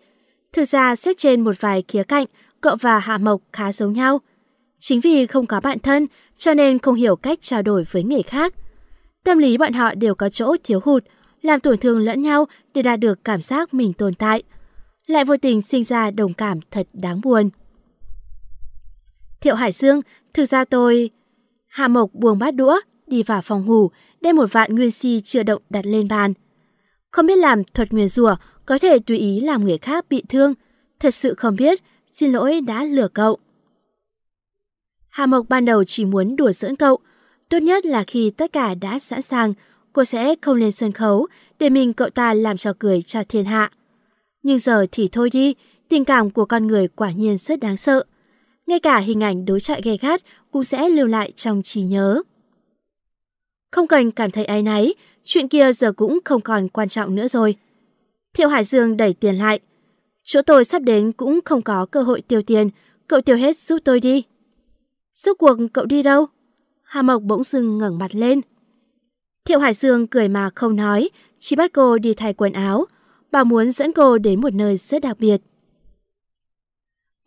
Thực ra xét trên một vài khía cạnh, cậu và Hạ Mộc khá giống nhau. Chính vì không có bạn thân cho nên không hiểu cách trao đổi với người khác. Tâm lý bọn họ đều có chỗ thiếu hụt, làm tổn thương lẫn nhau để đạt được cảm giác mình tồn tại. Lại vô tình sinh ra đồng cảm thật đáng buồn. Thiệu Hải Dương, thực ra tôi... Hạ Mộc buông bát đũa, đi vào phòng ngủ, đem một vạn nguyên si chưa động đặt lên bàn. Không biết làm thuật nguyền rủa có thể tùy ý làm người khác bị thương. Thật sự không biết, xin lỗi đã lừa cậu. Hà Mộc ban đầu chỉ muốn đùa giỡn cậu. Tốt nhất là khi tất cả đã sẵn sàng, cô sẽ không lên sân khấu để mình cậu ta làm trò cười cho thiên hạ. Nhưng giờ thì thôi đi, tình cảm của con người quả nhiên rất đáng sợ ngay cả hình ảnh đối trọi gay gắt cũng sẽ lưu lại trong trí nhớ. Không cần cảm thấy áy náy, chuyện kia giờ cũng không còn quan trọng nữa rồi. Thiệu Hải Dương đẩy tiền lại. Chỗ tôi sắp đến cũng không có cơ hội tiêu tiền, cậu tiêu hết giúp tôi đi. Suốt cuộc cậu đi đâu? Hà Mộc bỗng dưng ngẩng mặt lên. Thiệu Hải Dương cười mà không nói, chỉ bắt cô đi thay quần áo, bà muốn dẫn cô đến một nơi rất đặc biệt.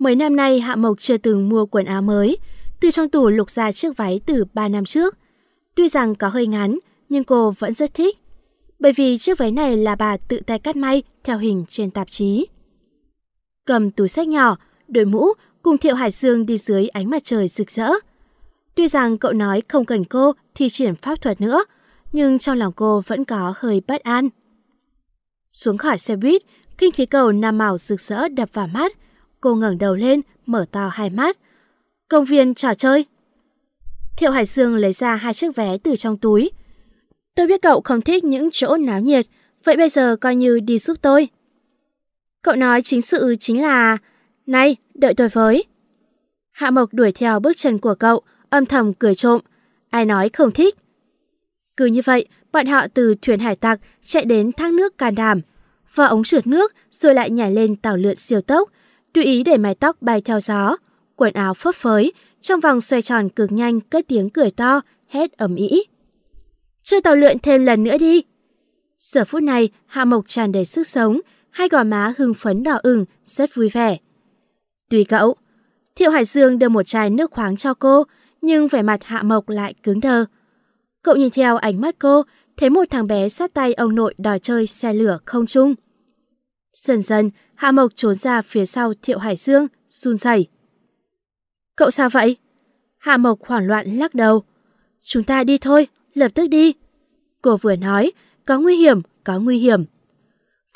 Mấy năm nay Hạ Mộc chưa từng mua quần áo mới, từ trong tủ lục ra chiếc váy từ 3 năm trước. Tuy rằng có hơi ngắn, nhưng cô vẫn rất thích, bởi vì chiếc váy này là bà tự tay cắt may theo hình trên tạp chí. Cầm túi sách nhỏ, đội mũ cùng Thiệu Hải Dương đi dưới ánh mặt trời rực rỡ. Tuy rằng cậu nói không cần cô thi triển pháp thuật nữa, nhưng trong lòng cô vẫn có hơi bất an. Xuống khỏi xe buýt, kinh khí cầu nam màu rực rỡ đập vào mắt, Cô ngẩng đầu lên, mở to hai mắt. Công viên trò chơi. Thiệu Hải dương lấy ra hai chiếc vé từ trong túi. Tôi biết cậu không thích những chỗ náo nhiệt, vậy bây giờ coi như đi giúp tôi. Cậu nói chính sự chính là... Này, đợi tôi với. Hạ Mộc đuổi theo bước chân của cậu, âm thầm cười trộm. Ai nói không thích? Cứ như vậy, bọn họ từ thuyền hải tặc chạy đến thác nước Can Đàm, vào ống trượt nước rồi lại nhảy lên tàu lượn siêu tốc, tùy ý để mái tóc bay theo gió, quần áo phấp phới, trong vòng xoay tròn cực nhanh cất tiếng cười to, hét ầm ý. Chơi tàu lượn thêm lần nữa đi. Giờ phút này, Hạ Mộc tràn đầy sức sống, hai gò má hưng phấn đỏ ửng, rất vui vẻ. Tùy cậu, Thiệu Hải Dương đưa một chai nước khoáng cho cô, nhưng vẻ mặt Hạ Mộc lại cứng đờ. Cậu nhìn theo ánh mắt cô, thấy một thằng bé sát tay ông nội đòi chơi xe lửa không chung. Dần dần, Hạ Mộc trốn ra phía sau Thiệu Hải Dương, run rẩy. Cậu sao vậy? Hạ Mộc hoảng loạn lắc đầu. Chúng ta đi thôi, lập tức đi. Cô vừa nói, có nguy hiểm, có nguy hiểm.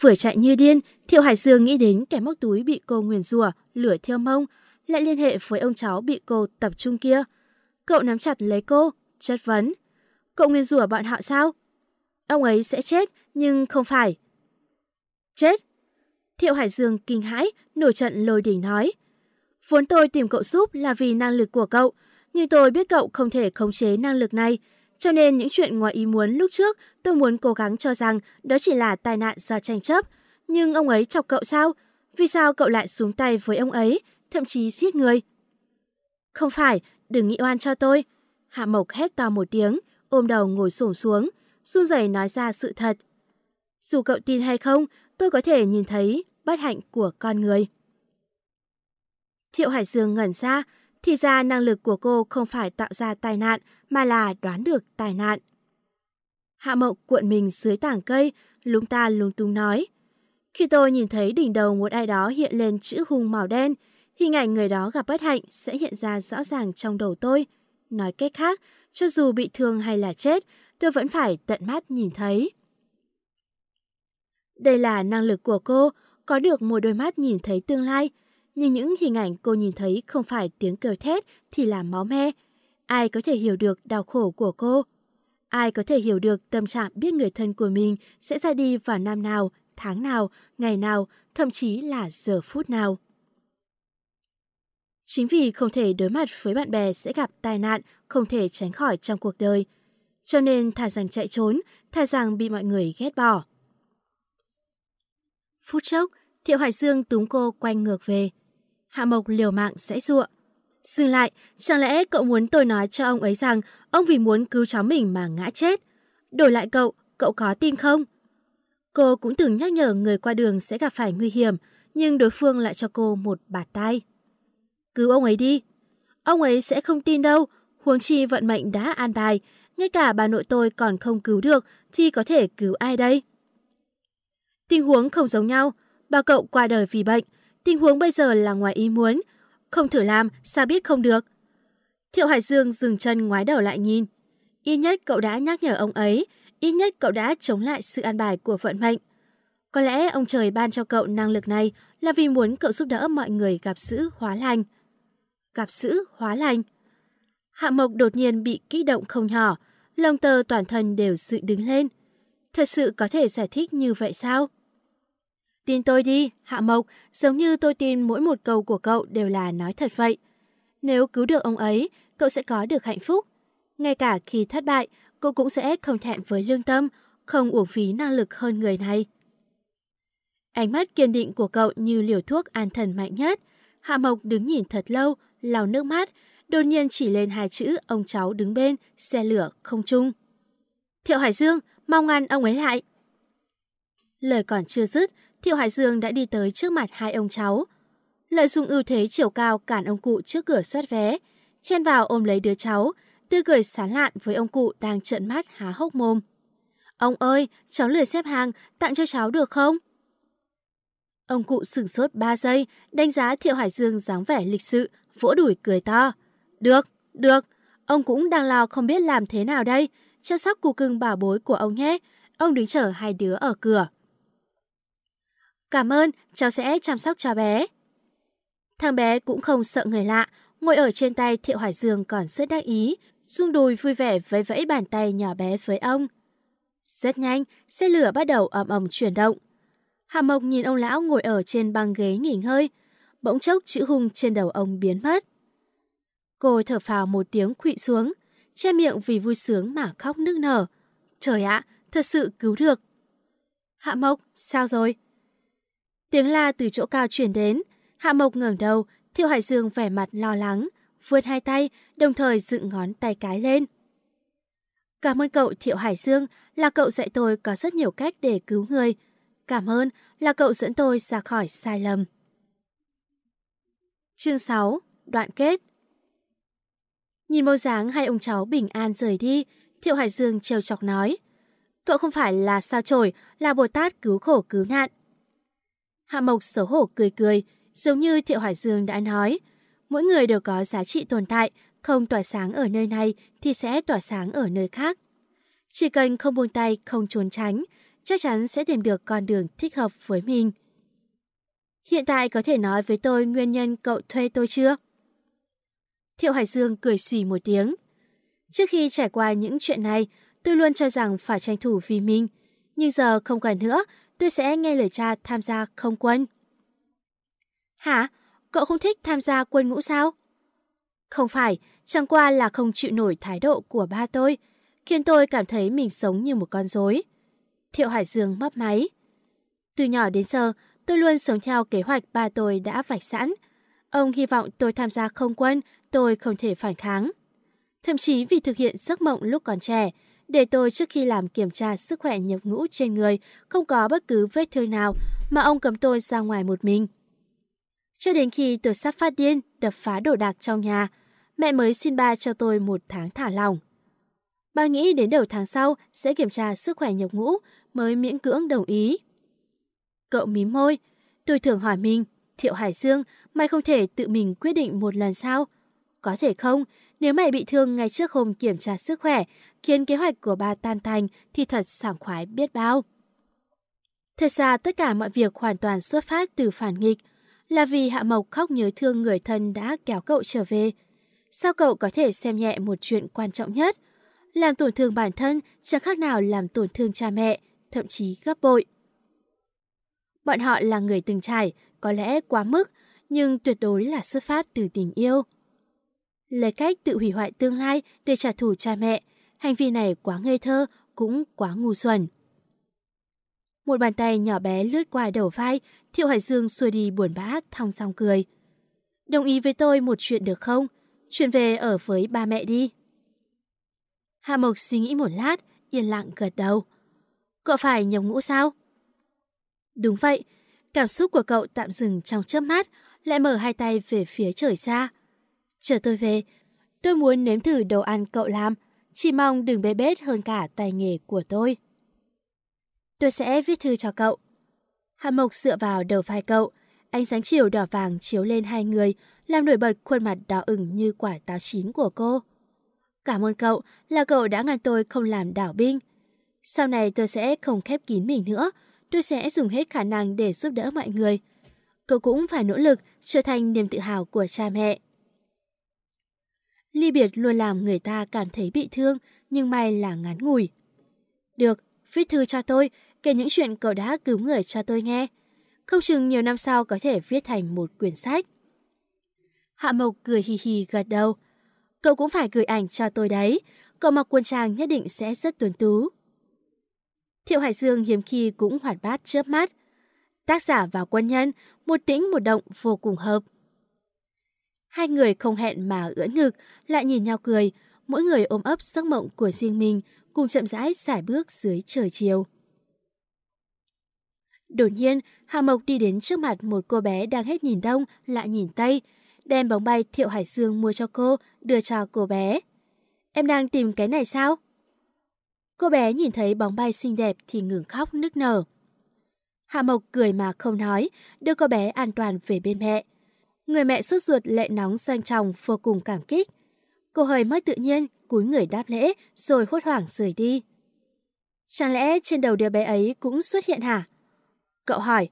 Vừa chạy như điên, Thiệu Hải Dương nghĩ đến kẻ móc túi bị cô nguyền rủa, lửa thiêu mông, lại liên hệ với ông cháu bị cô tập trung kia. Cậu nắm chặt lấy cô, chất vấn. Cậu nguyền rủa bọn họ sao? Ông ấy sẽ chết, nhưng không phải. Chết? Thiệu Hải Dương kinh hãi, nổi trận lôi đình nói. Vốn tôi tìm cậu giúp là vì năng lực của cậu, nhưng tôi biết cậu không thể khống chế năng lực này. Cho nên những chuyện ngoài ý muốn lúc trước tôi muốn cố gắng cho rằng đó chỉ là tai nạn do tranh chấp. Nhưng ông ấy chọc cậu sao? Vì sao cậu lại xuống tay với ông ấy, thậm chí giết người? Không phải, đừng nghĩ oan cho tôi. Hạ Mộc hét to một tiếng, ôm đầu ngồi xổm xuống, run rẩy nói ra sự thật. Dù cậu tin hay không, tôi có thể nhìn thấy bất hạnh của con người. Thiệu Hải Dương ngẩn ra, thì ra năng lực của cô không phải tạo ra tai nạn mà là đoán được tai nạn. Hạ Mộng cuộn mình dưới tảng cây, lúng ta lúng túng nói. Khi tôi nhìn thấy đỉnh đầu một ai đó hiện lên chữ hung màu đen, hình ảnh người đó gặp bất hạnh sẽ hiện ra rõ ràng trong đầu tôi. Nói cách khác, cho dù bị thương hay là chết, tôi vẫn phải tận mắt nhìn thấy. Đây là năng lực của cô, có được một đôi mắt nhìn thấy tương lai. Nhưng những hình ảnh cô nhìn thấy không phải tiếng kêu thét thì là máu me. Ai có thể hiểu được đau khổ của cô? Ai có thể hiểu được tâm trạng biết người thân của mình sẽ ra đi vào năm nào, tháng nào, ngày nào, thậm chí là giờ phút nào? Chính vì không thể đối mặt với bạn bè sẽ gặp tai nạn không thể tránh khỏi trong cuộc đời. Cho nên thà rằng chạy trốn, thà rằng bị mọi người ghét bỏ. Phút chốc, Thiệu Hải Dương túm cô quanh ngược về. Hạ Mộc liều mạng sẽ ruộng. Dừng lại, chẳng lẽ cậu muốn tôi nói cho ông ấy rằng ông vì muốn cứu cháu mình mà ngã chết? Đổi lại cậu, cậu có tin không? Cô cũng từng nhắc nhở người qua đường sẽ gặp phải nguy hiểm, nhưng đối phương lại cho cô một bạt tay. Cứu ông ấy đi. Ông ấy sẽ không tin đâu, huống chi vận mệnh đã an bài, ngay cả bà nội tôi còn không cứu được thì có thể cứu ai đây? Tình huống không giống nhau, Ba cậu qua đời vì bệnh, tình huống bây giờ là ngoài ý muốn, không thử làm sao biết không được. Thiệu Hải Dương dừng chân ngoái đầu lại nhìn. Ít nhất cậu đã nhắc nhở ông ấy, ít nhất cậu đã chống lại sự an bài của vận mệnh. Có lẽ ông trời ban cho cậu năng lực này là vì muốn cậu giúp đỡ mọi người gặp sự hóa lành. Gặp sự hóa lành. Hạ Mộc đột nhiên bị kích động không nhỏ, lông tơ toàn thân đều sự đứng lên. Thật sự có thể giải thích như vậy sao? Tin tôi đi, Hạ Mộc, giống như tôi tin mỗi một câu của cậu đều là nói thật vậy. Nếu cứu được ông ấy, cậu sẽ có được hạnh phúc. Ngay cả khi thất bại, cô cũng sẽ không thẹn với lương tâm, không uổng phí năng lực hơn người này. Ánh mắt kiên định của cậu như liều thuốc an thần mạnh nhất. Hạ Mộc đứng nhìn thật lâu, lau nước mắt, đột nhiên chỉ lên hai chữ ông cháu đứng bên, xe lửa không chung. Thiệu Hải Dương, mau ngăn ông ấy lại. Lời còn chưa dứt, Thiệu Hải Dương đã đi tới trước mặt hai ông cháu. Lợi dụng ưu thế chiều cao cản ông cụ trước cửa soát vé, chen vào ôm lấy đứa cháu, tươi cười sán lạn với ông cụ đang trợn mắt há hốc mồm. Ông ơi, cháu lười xếp hàng, tặng cho cháu được không? Ông cụ sửng sốt 3 giây, đánh giá Thiệu Hải Dương dáng vẻ lịch sự, vỗ đuổi cười to. Được, được, ông cũng đang lo không biết làm thế nào đây. Chăm sóc cụ cưng bảo bối của ông nhé. Ông đứng chở hai đứa ở cửa. Cảm ơn, cháu sẽ chăm sóc cháu bé. Thằng bé cũng không sợ người lạ, ngồi ở trên tay Thiệu Hải Dương còn rất đắc ý, rung đùi vui vẻ vẫy vẫy bàn tay nhỏ bé với ông. Rất nhanh, xe lửa bắt đầu ầm ầm chuyển động. Hà Mộc nhìn ông lão ngồi ở trên băng ghế nghỉ ngơi, bỗng chốc chữ hung trên đầu ông biến mất. Cô thở phào một tiếng khụy xuống, che miệng vì vui sướng mà khóc nức nở. Trời ạ, thật sự cứu được. Hạ Mộc, sao rồi? Tiếng la từ chỗ cao chuyển đến, Hạ Mộc ngẩng đầu, thiệu Hải Dương vẻ mặt lo lắng, vươn hai tay, đồng thời dựng ngón tay cái lên. Cảm ơn cậu Thiệu Hải Dương là cậu dạy tôi có rất nhiều cách để cứu người. Cảm ơn là cậu dẫn tôi ra khỏi sai lầm. Chương 6. Đoạn kết Nhìn bầu dáng hai ông cháu bình an rời đi, Thiệu Hải Dương trêu chọc nói. Cậu không phải là sao chổi, là Bồ Tát cứu khổ cứu nạn. Hạ Mộc xấu hổ cười cười, giống như Thiệu Hải Dương đã nói. Mỗi người đều có giá trị tồn tại, không tỏa sáng ở nơi này thì sẽ tỏa sáng ở nơi khác. Chỉ cần không buông tay, không trốn tránh, chắc chắn sẽ tìm được con đường thích hợp với mình. Hiện tại có thể nói với tôi nguyên nhân cậu thuê tôi chưa? Thiệu Hải Dương cười xùy một tiếng. Trước khi trải qua những chuyện này, tôi luôn cho rằng phải tranh thủ vì mình. Nhưng giờ không cần nữa, tôi sẽ nghe lời cha tham gia không quân. Hả? Cậu không thích tham gia quân ngũ sao? Không phải, chẳng qua là không chịu nổi thái độ của ba tôi, khiến tôi cảm thấy mình sống như một con rối. Thiệu Hải Dương mấp máy. Từ nhỏ đến giờ, tôi luôn sống theo kế hoạch ba tôi đã vạch sẵn. Ông hy vọng tôi tham gia không quân, tôi không thể phản kháng. Thậm chí vì thực hiện giấc mộng lúc còn trẻ, để tôi trước khi làm kiểm tra sức khỏe nhập ngũ trên người, không có bất cứ vết thương nào mà ông cấm tôi ra ngoài một mình. Cho đến khi tôi sắp phát điên, đập phá đồ đạc trong nhà, mẹ mới xin ba cho tôi một tháng thả lỏng. Ba nghĩ đến đầu tháng sau sẽ kiểm tra sức khỏe nhập ngũ mới miễn cưỡng đồng ý. Cậu mím môi, tôi thường hỏi mình, Thiệu Hải Dương, mày không thể tự mình quyết định một lần sao? Có thể không, nếu mày bị thương ngay trước hôm kiểm tra sức khỏe, khiến kế hoạch của bà tan thành thì thật sảng khoái biết bao. Thật ra tất cả mọi việc hoàn toàn xuất phát từ phản nghịch, là vì Hạ Mộc khóc nhớ thương người thân đã kéo cậu trở về. Sao cậu có thể xem nhẹ một chuyện quan trọng nhất? Làm tổn thương bản thân chẳng khác nào làm tổn thương cha mẹ, thậm chí gấp bội. Bọn họ là người từng trải, có lẽ quá mức, nhưng tuyệt đối là xuất phát từ tình yêu. Lấy cách tự hủy hoại tương lai để trả thù cha mẹ hành vi này quá ngây thơ, cũng quá ngu xuẩn. Một bàn tay nhỏ bé lướt qua đầu vai, Thiệu Hải Dương xuôi đi buồn bã, thong song cười. Đồng ý với tôi một chuyện được không? Chuyện về ở với ba mẹ đi. Hà Mộc suy nghĩ một lát, yên lặng gật đầu. Cậu phải nhầm ngũ sao? Đúng vậy, cảm xúc của cậu tạm dừng trong chớp mắt, lại mở hai tay về phía trời xa. Chờ tôi về, tôi muốn nếm thử đồ ăn cậu làm, chỉ mong đừng bê bết hơn cả tài nghề của tôi. Tôi sẽ viết thư cho cậu. Hạ Mộc dựa vào đầu vai cậu, ánh sáng chiều đỏ vàng chiếu lên hai người, làm nổi bật khuôn mặt đỏ ửng như quả táo chín của cô. Cảm ơn cậu là cậu đã ngăn tôi không làm đảo binh. Sau này tôi sẽ không khép kín mình nữa, tôi sẽ dùng hết khả năng để giúp đỡ mọi người. Cậu cũng phải nỗ lực trở thành niềm tự hào của cha mẹ. Ly biệt luôn làm người ta cảm thấy bị thương, nhưng may là ngắn ngủi. Được, viết thư cho tôi, kể những chuyện cậu đã cứu người cho tôi nghe. Không chừng nhiều năm sau có thể viết thành một quyển sách. Hạ Mộc cười hì hì gật đầu. Cậu cũng phải gửi ảnh cho tôi đấy, cậu mặc quần trang nhất định sẽ rất tuấn tú. Thiệu Hải Dương hiếm khi cũng hoạt bát chớp mắt. Tác giả và quân nhân, một tĩnh một động vô cùng hợp. Hai người không hẹn mà ưỡn ngực, lại nhìn nhau cười, mỗi người ôm ấp giấc mộng của riêng mình, cùng chậm rãi giải bước dưới trời chiều. Đột nhiên, Hà Mộc đi đến trước mặt một cô bé đang hết nhìn đông lại nhìn tây, đem bóng bay Thiệu Hải Dương mua cho cô, đưa cho cô bé. Em đang tìm cái này sao? Cô bé nhìn thấy bóng bay xinh đẹp thì ngừng khóc nức nở. Hà Mộc cười mà không nói, đưa cô bé an toàn về bên mẹ. Người mẹ sốt ruột lệ nóng xoanh chồng vô cùng cảm kích. Cô hơi mất tự nhiên, cúi người đáp lễ rồi hốt hoảng rời đi. Chẳng lẽ trên đầu đứa bé ấy cũng xuất hiện hả? Cậu hỏi.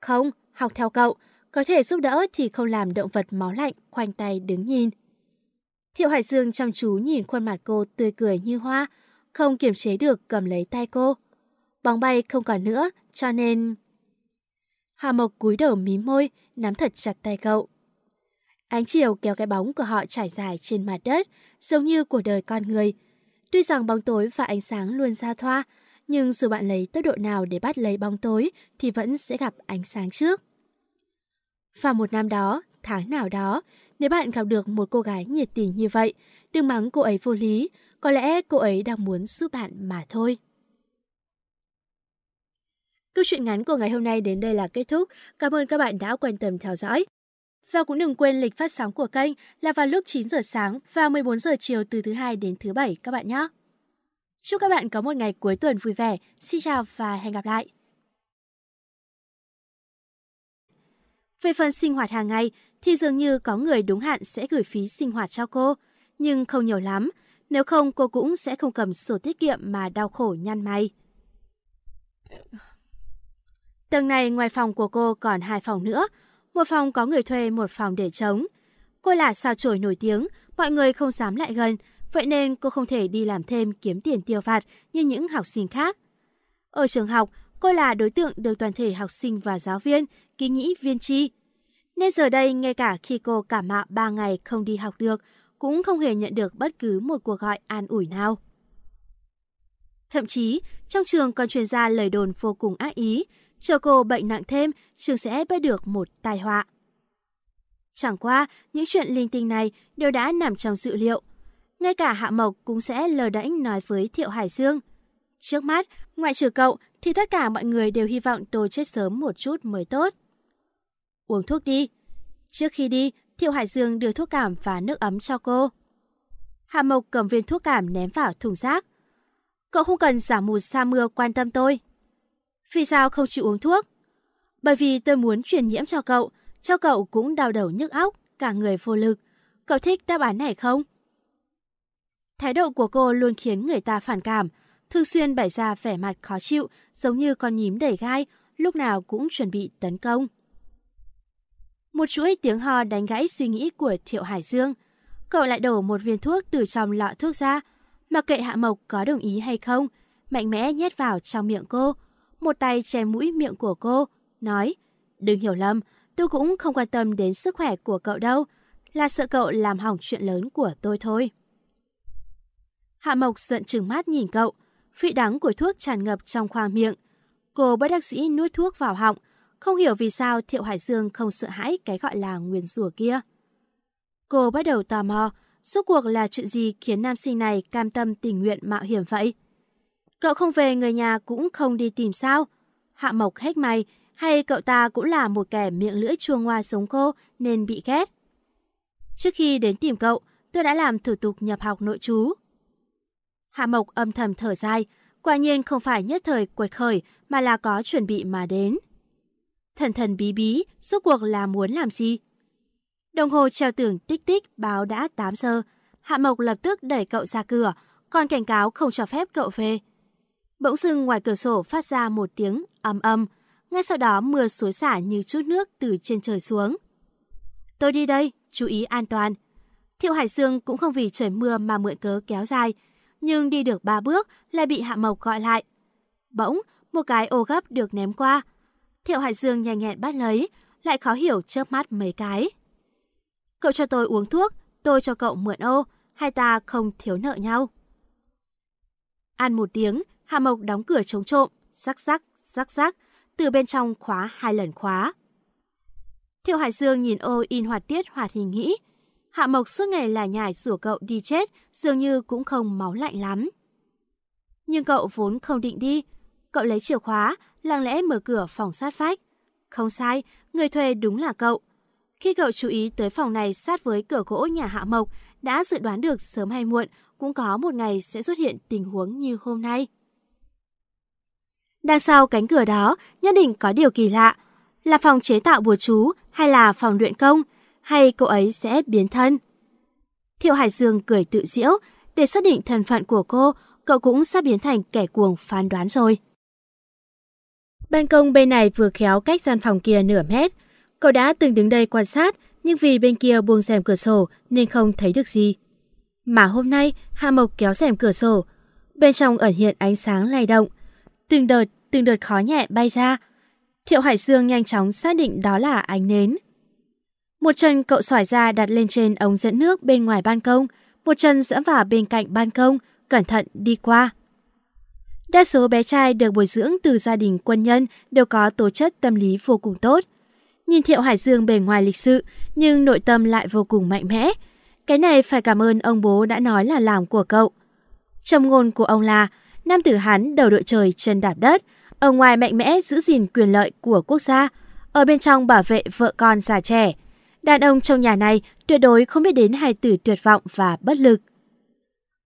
Không, học theo cậu. Có thể giúp đỡ thì không làm động vật máu lạnh khoanh tay đứng nhìn. Thiệu Hải Dương chăm chú nhìn khuôn mặt cô tươi cười như hoa, không kiềm chế được cầm lấy tay cô. Bóng bay không còn nữa, cho nên... Hà Mộc cúi đầu mí môi, nắm thật chặt tay cậu. Ánh chiều kéo cái bóng của họ trải dài trên mặt đất, giống như của đời con người. Tuy rằng bóng tối và ánh sáng luôn giao thoa, nhưng dù bạn lấy tốc độ nào để bắt lấy bóng tối thì vẫn sẽ gặp ánh sáng trước. Vào một năm đó, tháng nào đó, nếu bạn gặp được một cô gái nhiệt tình như vậy, đừng mắng cô ấy vô lý, có lẽ cô ấy đang muốn giúp bạn mà thôi. Câu chuyện ngắn của ngày hôm nay đến đây là kết thúc. Cảm ơn các bạn đã quan tâm theo dõi. Và cũng đừng quên lịch phát sóng của kênh là vào lúc 9 giờ sáng và 14 giờ chiều từ thứ hai đến thứ bảy các bạn nhé. Chúc các bạn có một ngày cuối tuần vui vẻ. Xin chào và hẹn gặp lại. Về phần sinh hoạt hàng ngày thì dường như có người đúng hạn sẽ gửi phí sinh hoạt cho cô, nhưng không nhiều lắm, nếu không cô cũng sẽ không cầm sổ tiết kiệm mà đau khổ nhăn mày. Tầng này ngoài phòng của cô còn hai phòng nữa, một phòng có người thuê, một phòng để trống. Cô là sao chổi nổi tiếng, mọi người không dám lại gần, vậy nên cô không thể đi làm thêm kiếm tiền tiêu phạt như những học sinh khác. Ở trường học, cô là đối tượng được toàn thể học sinh và giáo viên ký nghĩ viên chi. Nên giờ đây, ngay cả khi cô cả mạ 3 ngày không đi học được, cũng không hề nhận được bất cứ một cuộc gọi an ủi nào. Thậm chí, trong trường còn truyền ra lời đồn vô cùng ác ý, Chờ cô bệnh nặng thêm, trường sẽ bớt được một tai họa. Chẳng qua, những chuyện linh tinh này đều đã nằm trong dự liệu. Ngay cả Hạ Mộc cũng sẽ lờ đễnh nói với Thiệu Hải Dương. Trước mắt, ngoại trừ cậu thì tất cả mọi người đều hy vọng tôi chết sớm một chút mới tốt. Uống thuốc đi. Trước khi đi, Thiệu Hải Dương đưa thuốc cảm và nước ấm cho cô. Hạ Mộc cầm viên thuốc cảm ném vào thùng rác. Cậu không cần giả mù sa mưa quan tâm tôi. Vì sao không chịu uống thuốc? Bởi vì tôi muốn truyền nhiễm cho cậu, cho cậu cũng đau đầu nhức óc, cả người vô lực. Cậu thích đáp án này không? Thái độ của cô luôn khiến người ta phản cảm, thường xuyên bày ra vẻ mặt khó chịu, giống như con nhím đầy gai, lúc nào cũng chuẩn bị tấn công. Một chuỗi tiếng ho đánh gãy suy nghĩ của Thiệu Hải Dương. Cậu lại đổ một viên thuốc từ trong lọ thuốc ra, mặc kệ Hạ Mộc có đồng ý hay không, mạnh mẽ nhét vào trong miệng cô, một tay che mũi miệng của cô, nói Đừng hiểu lầm, tôi cũng không quan tâm đến sức khỏe của cậu đâu, là sợ cậu làm hỏng chuyện lớn của tôi thôi. Hạ Mộc giận trừng mắt nhìn cậu, vị đắng của thuốc tràn ngập trong khoang miệng. Cô bất đắc sĩ nuốt thuốc vào họng, không hiểu vì sao Thiệu Hải Dương không sợ hãi cái gọi là nguyền rủa kia. Cô bắt đầu tò mò, suốt cuộc là chuyện gì khiến nam sinh này cam tâm tình nguyện mạo hiểm vậy? Cậu không về người nhà cũng không đi tìm sao? Hạ Mộc hét mày, hay cậu ta cũng là một kẻ miệng lưỡi chuông hoa sống khô nên bị ghét? Trước khi đến tìm cậu, tôi đã làm thủ tục nhập học nội chú Hạ Mộc âm thầm thở dài, quả nhiên không phải nhất thời quật khởi mà là có chuẩn bị mà đến. Thần thần bí bí, suốt cuộc là muốn làm gì? Đồng hồ treo tưởng tích tích báo đã 8 giờ. Hạ Mộc lập tức đẩy cậu ra cửa, còn cảnh cáo không cho phép cậu về. Bỗng dưng ngoài cửa sổ phát ra một tiếng ầm ầm, ngay sau đó mưa xối xả như chút nước từ trên trời xuống. Tôi đi đây, chú ý an toàn. Thiệu Hải Dương cũng không vì trời mưa mà mượn cớ kéo dài, nhưng đi được ba bước lại bị Hạ Mộc gọi lại. Bỗng, một cái ô gấp được ném qua. Thiệu Hải Dương nhanh nhẹn bắt lấy, lại khó hiểu chớp mắt mấy cái. Cậu cho tôi uống thuốc, tôi cho cậu mượn ô, hai ta không thiếu nợ nhau. Ăn một tiếng, Hà Mộc đóng cửa chống trộm, rắc rắc, rắc rắc, từ bên trong khóa hai lần khóa. Thiệu Hải Dương nhìn ô in hoạt tiết hoạt hình nghĩ, Hạ Mộc suốt ngày là nhải rủa cậu đi chết, dường như cũng không máu lạnh lắm. Nhưng cậu vốn không định đi, cậu lấy chìa khóa, lặng lẽ mở cửa phòng sát vách. Không sai, người thuê đúng là cậu. Khi cậu chú ý tới phòng này sát với cửa gỗ nhà Hạ Mộc, đã dự đoán được sớm hay muộn cũng có một ngày sẽ xuất hiện tình huống như hôm nay. Đằng sau cánh cửa đó nhất định có điều kỳ lạ. Là phòng chế tạo bùa chú hay là phòng luyện công, hay cô ấy sẽ biến thân. Thiệu Hải Dương cười tự diễu, để xác định thân phận của cô, cậu cũng sắp biến thành kẻ cuồng phán đoán rồi. Ban công bên này vừa khéo cách gian phòng kia nửa mét. Cậu đã từng đứng đây quan sát, nhưng vì bên kia buông rèm cửa sổ nên không thấy được gì. Mà hôm nay, Hạ Mộc kéo rèm cửa sổ. Bên trong ẩn hiện ánh sáng lay động, Từng đợt, từng đợt khó nhẹ bay ra. Thiệu Hải Dương nhanh chóng xác định đó là ánh nến. Một chân cậu xoải ra đặt lên trên ống dẫn nước bên ngoài ban công, một chân dẫm vào bên cạnh ban công, cẩn thận đi qua. Đa số bé trai được bồi dưỡng từ gia đình quân nhân đều có tố chất tâm lý vô cùng tốt. Nhìn Thiệu Hải Dương bề ngoài lịch sự, nhưng nội tâm lại vô cùng mạnh mẽ. Cái này phải cảm ơn ông bố đã nói là làm của cậu. Trầm ngôn của ông là Nam tử Hán đầu đội trời chân đạp đất, ở ngoài mạnh mẽ giữ gìn quyền lợi của quốc gia, ở bên trong bảo vệ vợ con già trẻ. Đàn ông trong nhà này tuyệt đối không biết đến hai từ tuyệt vọng và bất lực.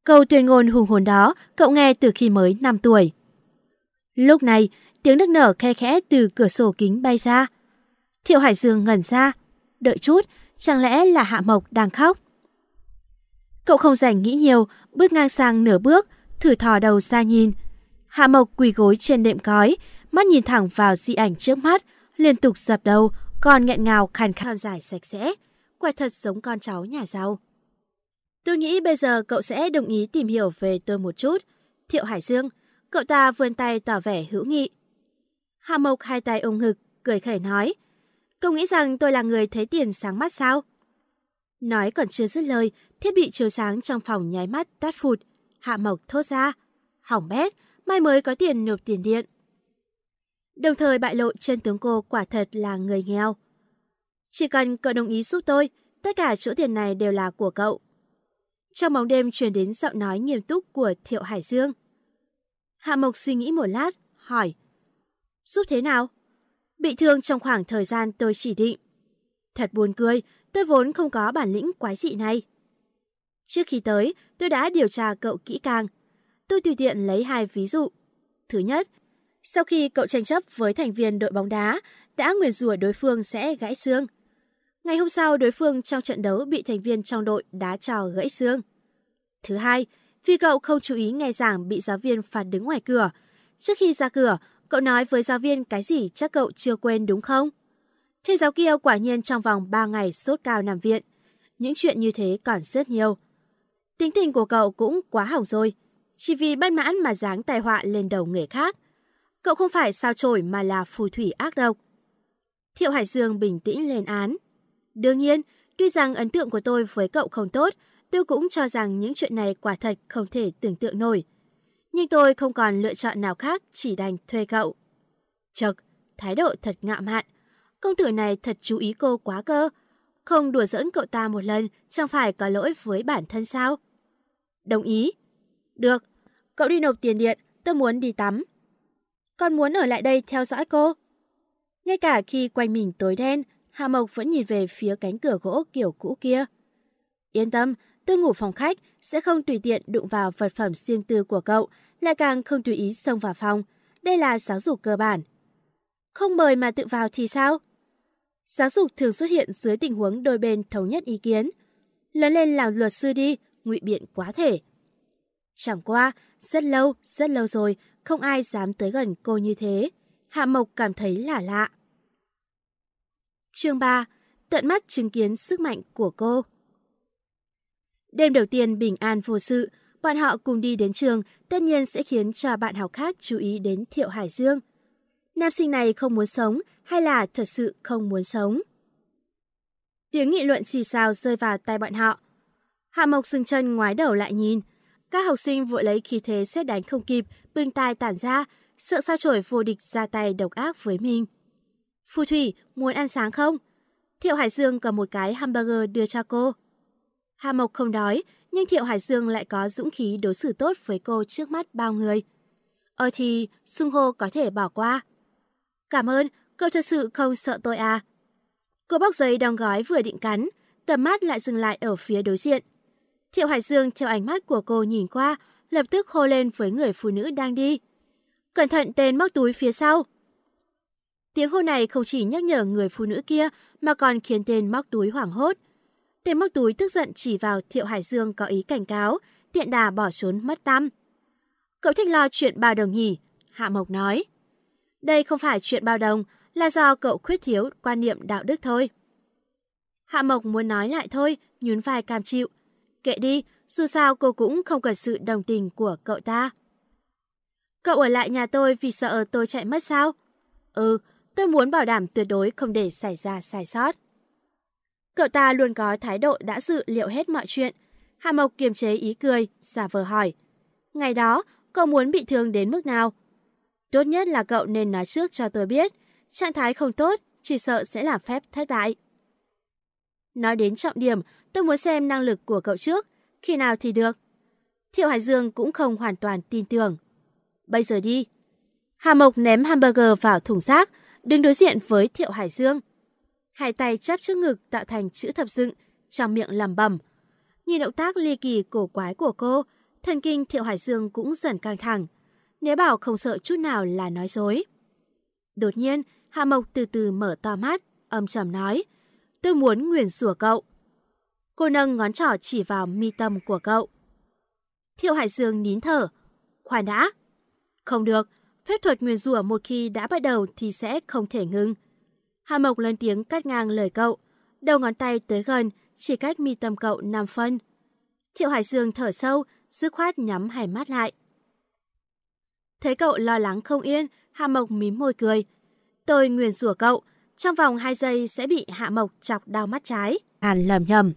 Câu tuyên ngôn hùng hồn đó cậu nghe từ khi mới 5 tuổi. Lúc này, tiếng nước nở khe khẽ từ cửa sổ kính bay ra. Thiệu Hải Dương ngẩn ra. Đợi chút, chẳng lẽ là Hạ Mộc đang khóc? Cậu không dành nghĩ nhiều, bước ngang sang nửa bước, thử thò đầu ra nhìn. Hạ Mộc quỳ gối trên đệm cói, mắt nhìn thẳng vào di ảnh trước mắt, liên tục dập đầu, còn nghẹn ngào khàn khàn giải sạch sẽ. Quả thật giống con cháu nhà giàu. Tôi nghĩ bây giờ cậu sẽ đồng ý tìm hiểu về tôi một chút. Thiệu Hải Dương, cậu ta vươn tay tỏ vẻ hữu nghị. Hạ Mộc hai tay ôm ngực, cười khẩy nói. Cậu nghĩ rằng tôi là người thấy tiền sáng mắt sao? Nói còn chưa dứt lời, thiết bị chiếu sáng trong phòng nháy mắt tắt phụt. Hạ Mộc thốt ra. Hỏng bét, mai mới có tiền nộp tiền điện. Đồng thời bại lộ chân tướng cô quả thật là người nghèo. Chỉ cần cậu đồng ý giúp tôi, tất cả chỗ tiền này đều là của cậu. Trong bóng đêm truyền đến giọng nói nghiêm túc của Thiệu Hải Dương. Hạ Mộc suy nghĩ một lát, hỏi. Giúp thế nào? Bị thương trong khoảng thời gian tôi chỉ định. Thật buồn cười, tôi vốn không có bản lĩnh quái dị này. Trước khi tới, tôi đã điều tra cậu kỹ càng. Tôi tùy tiện lấy hai ví dụ. Thứ nhất, sau khi cậu tranh chấp với thành viên đội bóng đá, đã nguyền rủa đối phương sẽ gãy xương. Ngày hôm sau, đối phương trong trận đấu bị thành viên trong đội đá trò gãy xương. Thứ hai, vì cậu không chú ý nghe giảng bị giáo viên phạt đứng ngoài cửa. Trước khi ra cửa, cậu nói với giáo viên cái gì chắc cậu chưa quên đúng không? Thầy giáo kia quả nhiên trong vòng 3 ngày sốt cao nằm viện. Những chuyện như thế còn rất nhiều. Tính tình của cậu cũng quá hỏng rồi, chỉ vì bất mãn mà giáng tai họa lên đầu người khác. Cậu không phải sao trổi mà là phù thủy ác độc. Thiệu Hải Dương bình tĩnh lên án. Đương nhiên, tuy rằng ấn tượng của tôi với cậu không tốt, tôi cũng cho rằng những chuyện này quả thật không thể tưởng tượng nổi. Nhưng tôi không còn lựa chọn nào khác chỉ đành thuê cậu. Chật, thái độ thật ngạo mạn. Công tử này thật chú ý cô quá cơ. Không đùa giỡn cậu ta một lần chẳng phải có lỗi với bản thân sao? đồng ý. Được, cậu đi nộp tiền điện, tôi muốn đi tắm. Con muốn ở lại đây theo dõi cô. Ngay cả khi quanh mình tối đen, Hà Mộc vẫn nhìn về phía cánh cửa gỗ kiểu cũ kia. Yên tâm, tôi ngủ phòng khách, sẽ không tùy tiện đụng vào vật phẩm riêng tư của cậu, lại càng không tùy ý xông vào phòng. Đây là giáo dục cơ bản. Không mời mà tự vào thì sao? Giáo dục thường xuất hiện dưới tình huống đôi bên thống nhất ý kiến. Lớn lên làm luật sư đi, ngụy biện quá thể. Chẳng qua, rất lâu, rất lâu rồi, không ai dám tới gần cô như thế. Hạ Mộc cảm thấy lạ lạ. Chương 3. Tận mắt chứng kiến sức mạnh của cô. Đêm đầu tiên bình an vô sự, bọn họ cùng đi đến trường tất nhiên sẽ khiến cho bạn học khác chú ý đến Thiệu Hải Dương. Nam sinh này không muốn sống hay là thật sự không muốn sống? Tiếng nghị luận xì xào rơi vào tay bọn họ. Hạ Mộc dừng chân ngoái đầu lại nhìn. Các học sinh vội lấy khí thế xét đánh không kịp, bưng tai tản ra, sợ sao trổi vô địch ra tay độc ác với mình. Phù thủy, muốn ăn sáng không? Thiệu Hải Dương cầm một cái hamburger đưa cho cô. Hạ Mộc không đói, nhưng Thiệu Hải Dương lại có dũng khí đối xử tốt với cô trước mắt bao người. Ờ thì, xưng hô có thể bỏ qua. Cảm ơn, cậu thật sự không sợ tôi à? Cô bóc giấy đóng gói vừa định cắn, tầm mắt lại dừng lại ở phía đối diện. Thiệu Hải Dương theo ánh mắt của cô nhìn qua, lập tức hô lên với người phụ nữ đang đi. Cẩn thận tên móc túi phía sau. Tiếng hô này không chỉ nhắc nhở người phụ nữ kia mà còn khiến tên móc túi hoảng hốt. Tên móc túi tức giận chỉ vào Thiệu Hải Dương có ý cảnh cáo, tiện đà bỏ trốn mất tăm. Cậu thích lo chuyện bao đồng nhỉ? Hạ Mộc nói. Đây không phải chuyện bao đồng, là do cậu khuyết thiếu quan niệm đạo đức thôi. Hạ Mộc muốn nói lại thôi, nhún vai cam chịu kệ đi, dù sao cô cũng không cần sự đồng tình của cậu ta. Cậu ở lại nhà tôi vì sợ tôi chạy mất sao? Ừ, tôi muốn bảo đảm tuyệt đối không để xảy ra sai sót. Cậu ta luôn có thái độ đã dự liệu hết mọi chuyện. Hà Mộc kiềm chế ý cười, giả vờ hỏi. Ngày đó, cậu muốn bị thương đến mức nào? Tốt nhất là cậu nên nói trước cho tôi biết. Trạng thái không tốt, chỉ sợ sẽ làm phép thất bại. Nói đến trọng điểm, Tôi muốn xem năng lực của cậu trước, khi nào thì được. Thiệu Hải Dương cũng không hoàn toàn tin tưởng. Bây giờ đi. Hà Mộc ném hamburger vào thùng rác, đứng đối diện với Thiệu Hải Dương. Hai tay chắp trước ngực tạo thành chữ thập dựng, trong miệng lầm bầm. Nhìn động tác ly kỳ cổ quái của cô, thần kinh Thiệu Hải Dương cũng dần căng thẳng. Nếu bảo không sợ chút nào là nói dối. Đột nhiên, hà Mộc từ từ mở to mắt, âm trầm nói. Tôi muốn nguyền rủa cậu. Cô nâng ngón trỏ chỉ vào mi tâm của cậu. Thiệu Hải Dương nín thở. Khoan đã. Không được, phép thuật nguyền rủa một khi đã bắt đầu thì sẽ không thể ngưng. Hà Mộc lên tiếng cắt ngang lời cậu. Đầu ngón tay tới gần, chỉ cách mi tâm cậu 5 phân. Thiệu Hải Dương thở sâu, dứt khoát nhắm hai mắt lại. Thấy cậu lo lắng không yên, Hạ Mộc mím môi cười. Tôi nguyền rủa cậu, trong vòng 2 giây sẽ bị Hạ Mộc chọc đau mắt trái. Hàn lầm nhầm.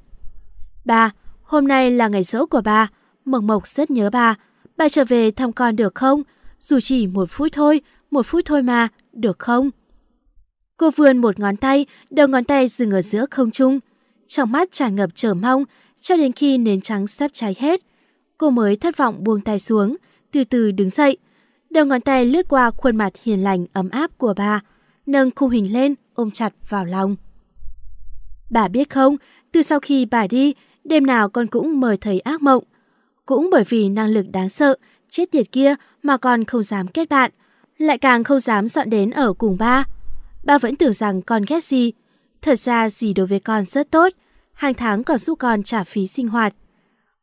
Ba, hôm nay là ngày rỗ của ba. Mộc Mộc rất nhớ ba. Ba trở về thăm con được không? Dù chỉ một phút thôi, một phút thôi mà, được không? Cô vươn một ngón tay, đầu ngón tay dừng ở giữa không trung. Trong mắt tràn ngập trở mong, cho đến khi nến trắng sắp cháy hết. Cô mới thất vọng buông tay xuống, từ từ đứng dậy. Đầu ngón tay lướt qua khuôn mặt hiền lành ấm áp của ba, nâng khung hình lên, ôm chặt vào lòng. Bà biết không, từ sau khi bà đi, đêm nào con cũng mời thầy ác mộng. Cũng bởi vì năng lực đáng sợ, chết tiệt kia mà con không dám kết bạn, lại càng không dám dọn đến ở cùng ba. Ba vẫn tưởng rằng con ghét gì. Thật ra gì đối với con rất tốt, hàng tháng còn giúp con trả phí sinh hoạt.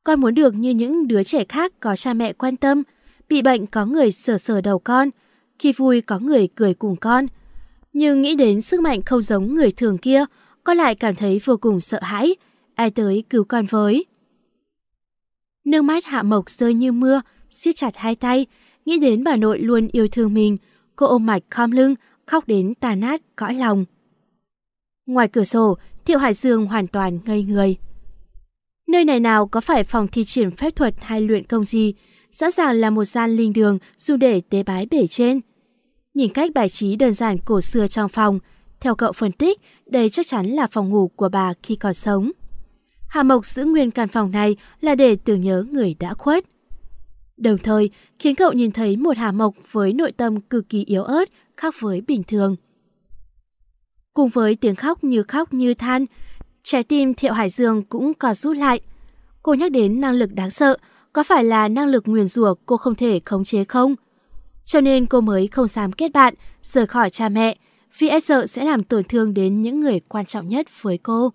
Con muốn được như những đứa trẻ khác có cha mẹ quan tâm, bị bệnh có người sờ sờ đầu con, khi vui có người cười cùng con. Nhưng nghĩ đến sức mạnh không giống người thường kia, con lại cảm thấy vô cùng sợ hãi, ai tới cứu con với. Nước mắt Hạ Mộc rơi như mưa, siết chặt hai tay, nghĩ đến bà nội luôn yêu thương mình, cô ôm mặt khom lưng, khóc đến tà nát cõi lòng. Ngoài cửa sổ, Thiệu Hải Dương hoàn toàn ngây người. Nơi này nào có phải phòng thi triển phép thuật hay luyện công gì, rõ ràng là một gian linh đường dùng để tế bái bể trên. Nhìn cách bài trí đơn giản cổ xưa trong phòng, theo cậu phân tích, đây chắc chắn là phòng ngủ của bà khi còn sống. Hà Mộc giữ nguyên căn phòng này là để tưởng nhớ người đã khuất. Đồng thời, khiến cậu nhìn thấy một Hà Mộc với nội tâm cực kỳ yếu ớt, khác với bình thường. Cùng với tiếng khóc như khóc như than, trái tim Thiệu Hải Dương cũng còn rút lại. Cô nhắc đến năng lực đáng sợ, có phải là năng lực nguyền rủa cô không thể khống chế không? Cho nên cô mới không dám kết bạn, rời khỏi cha mẹ, vì e sợ sẽ làm tổn thương đến những người quan trọng nhất với cô.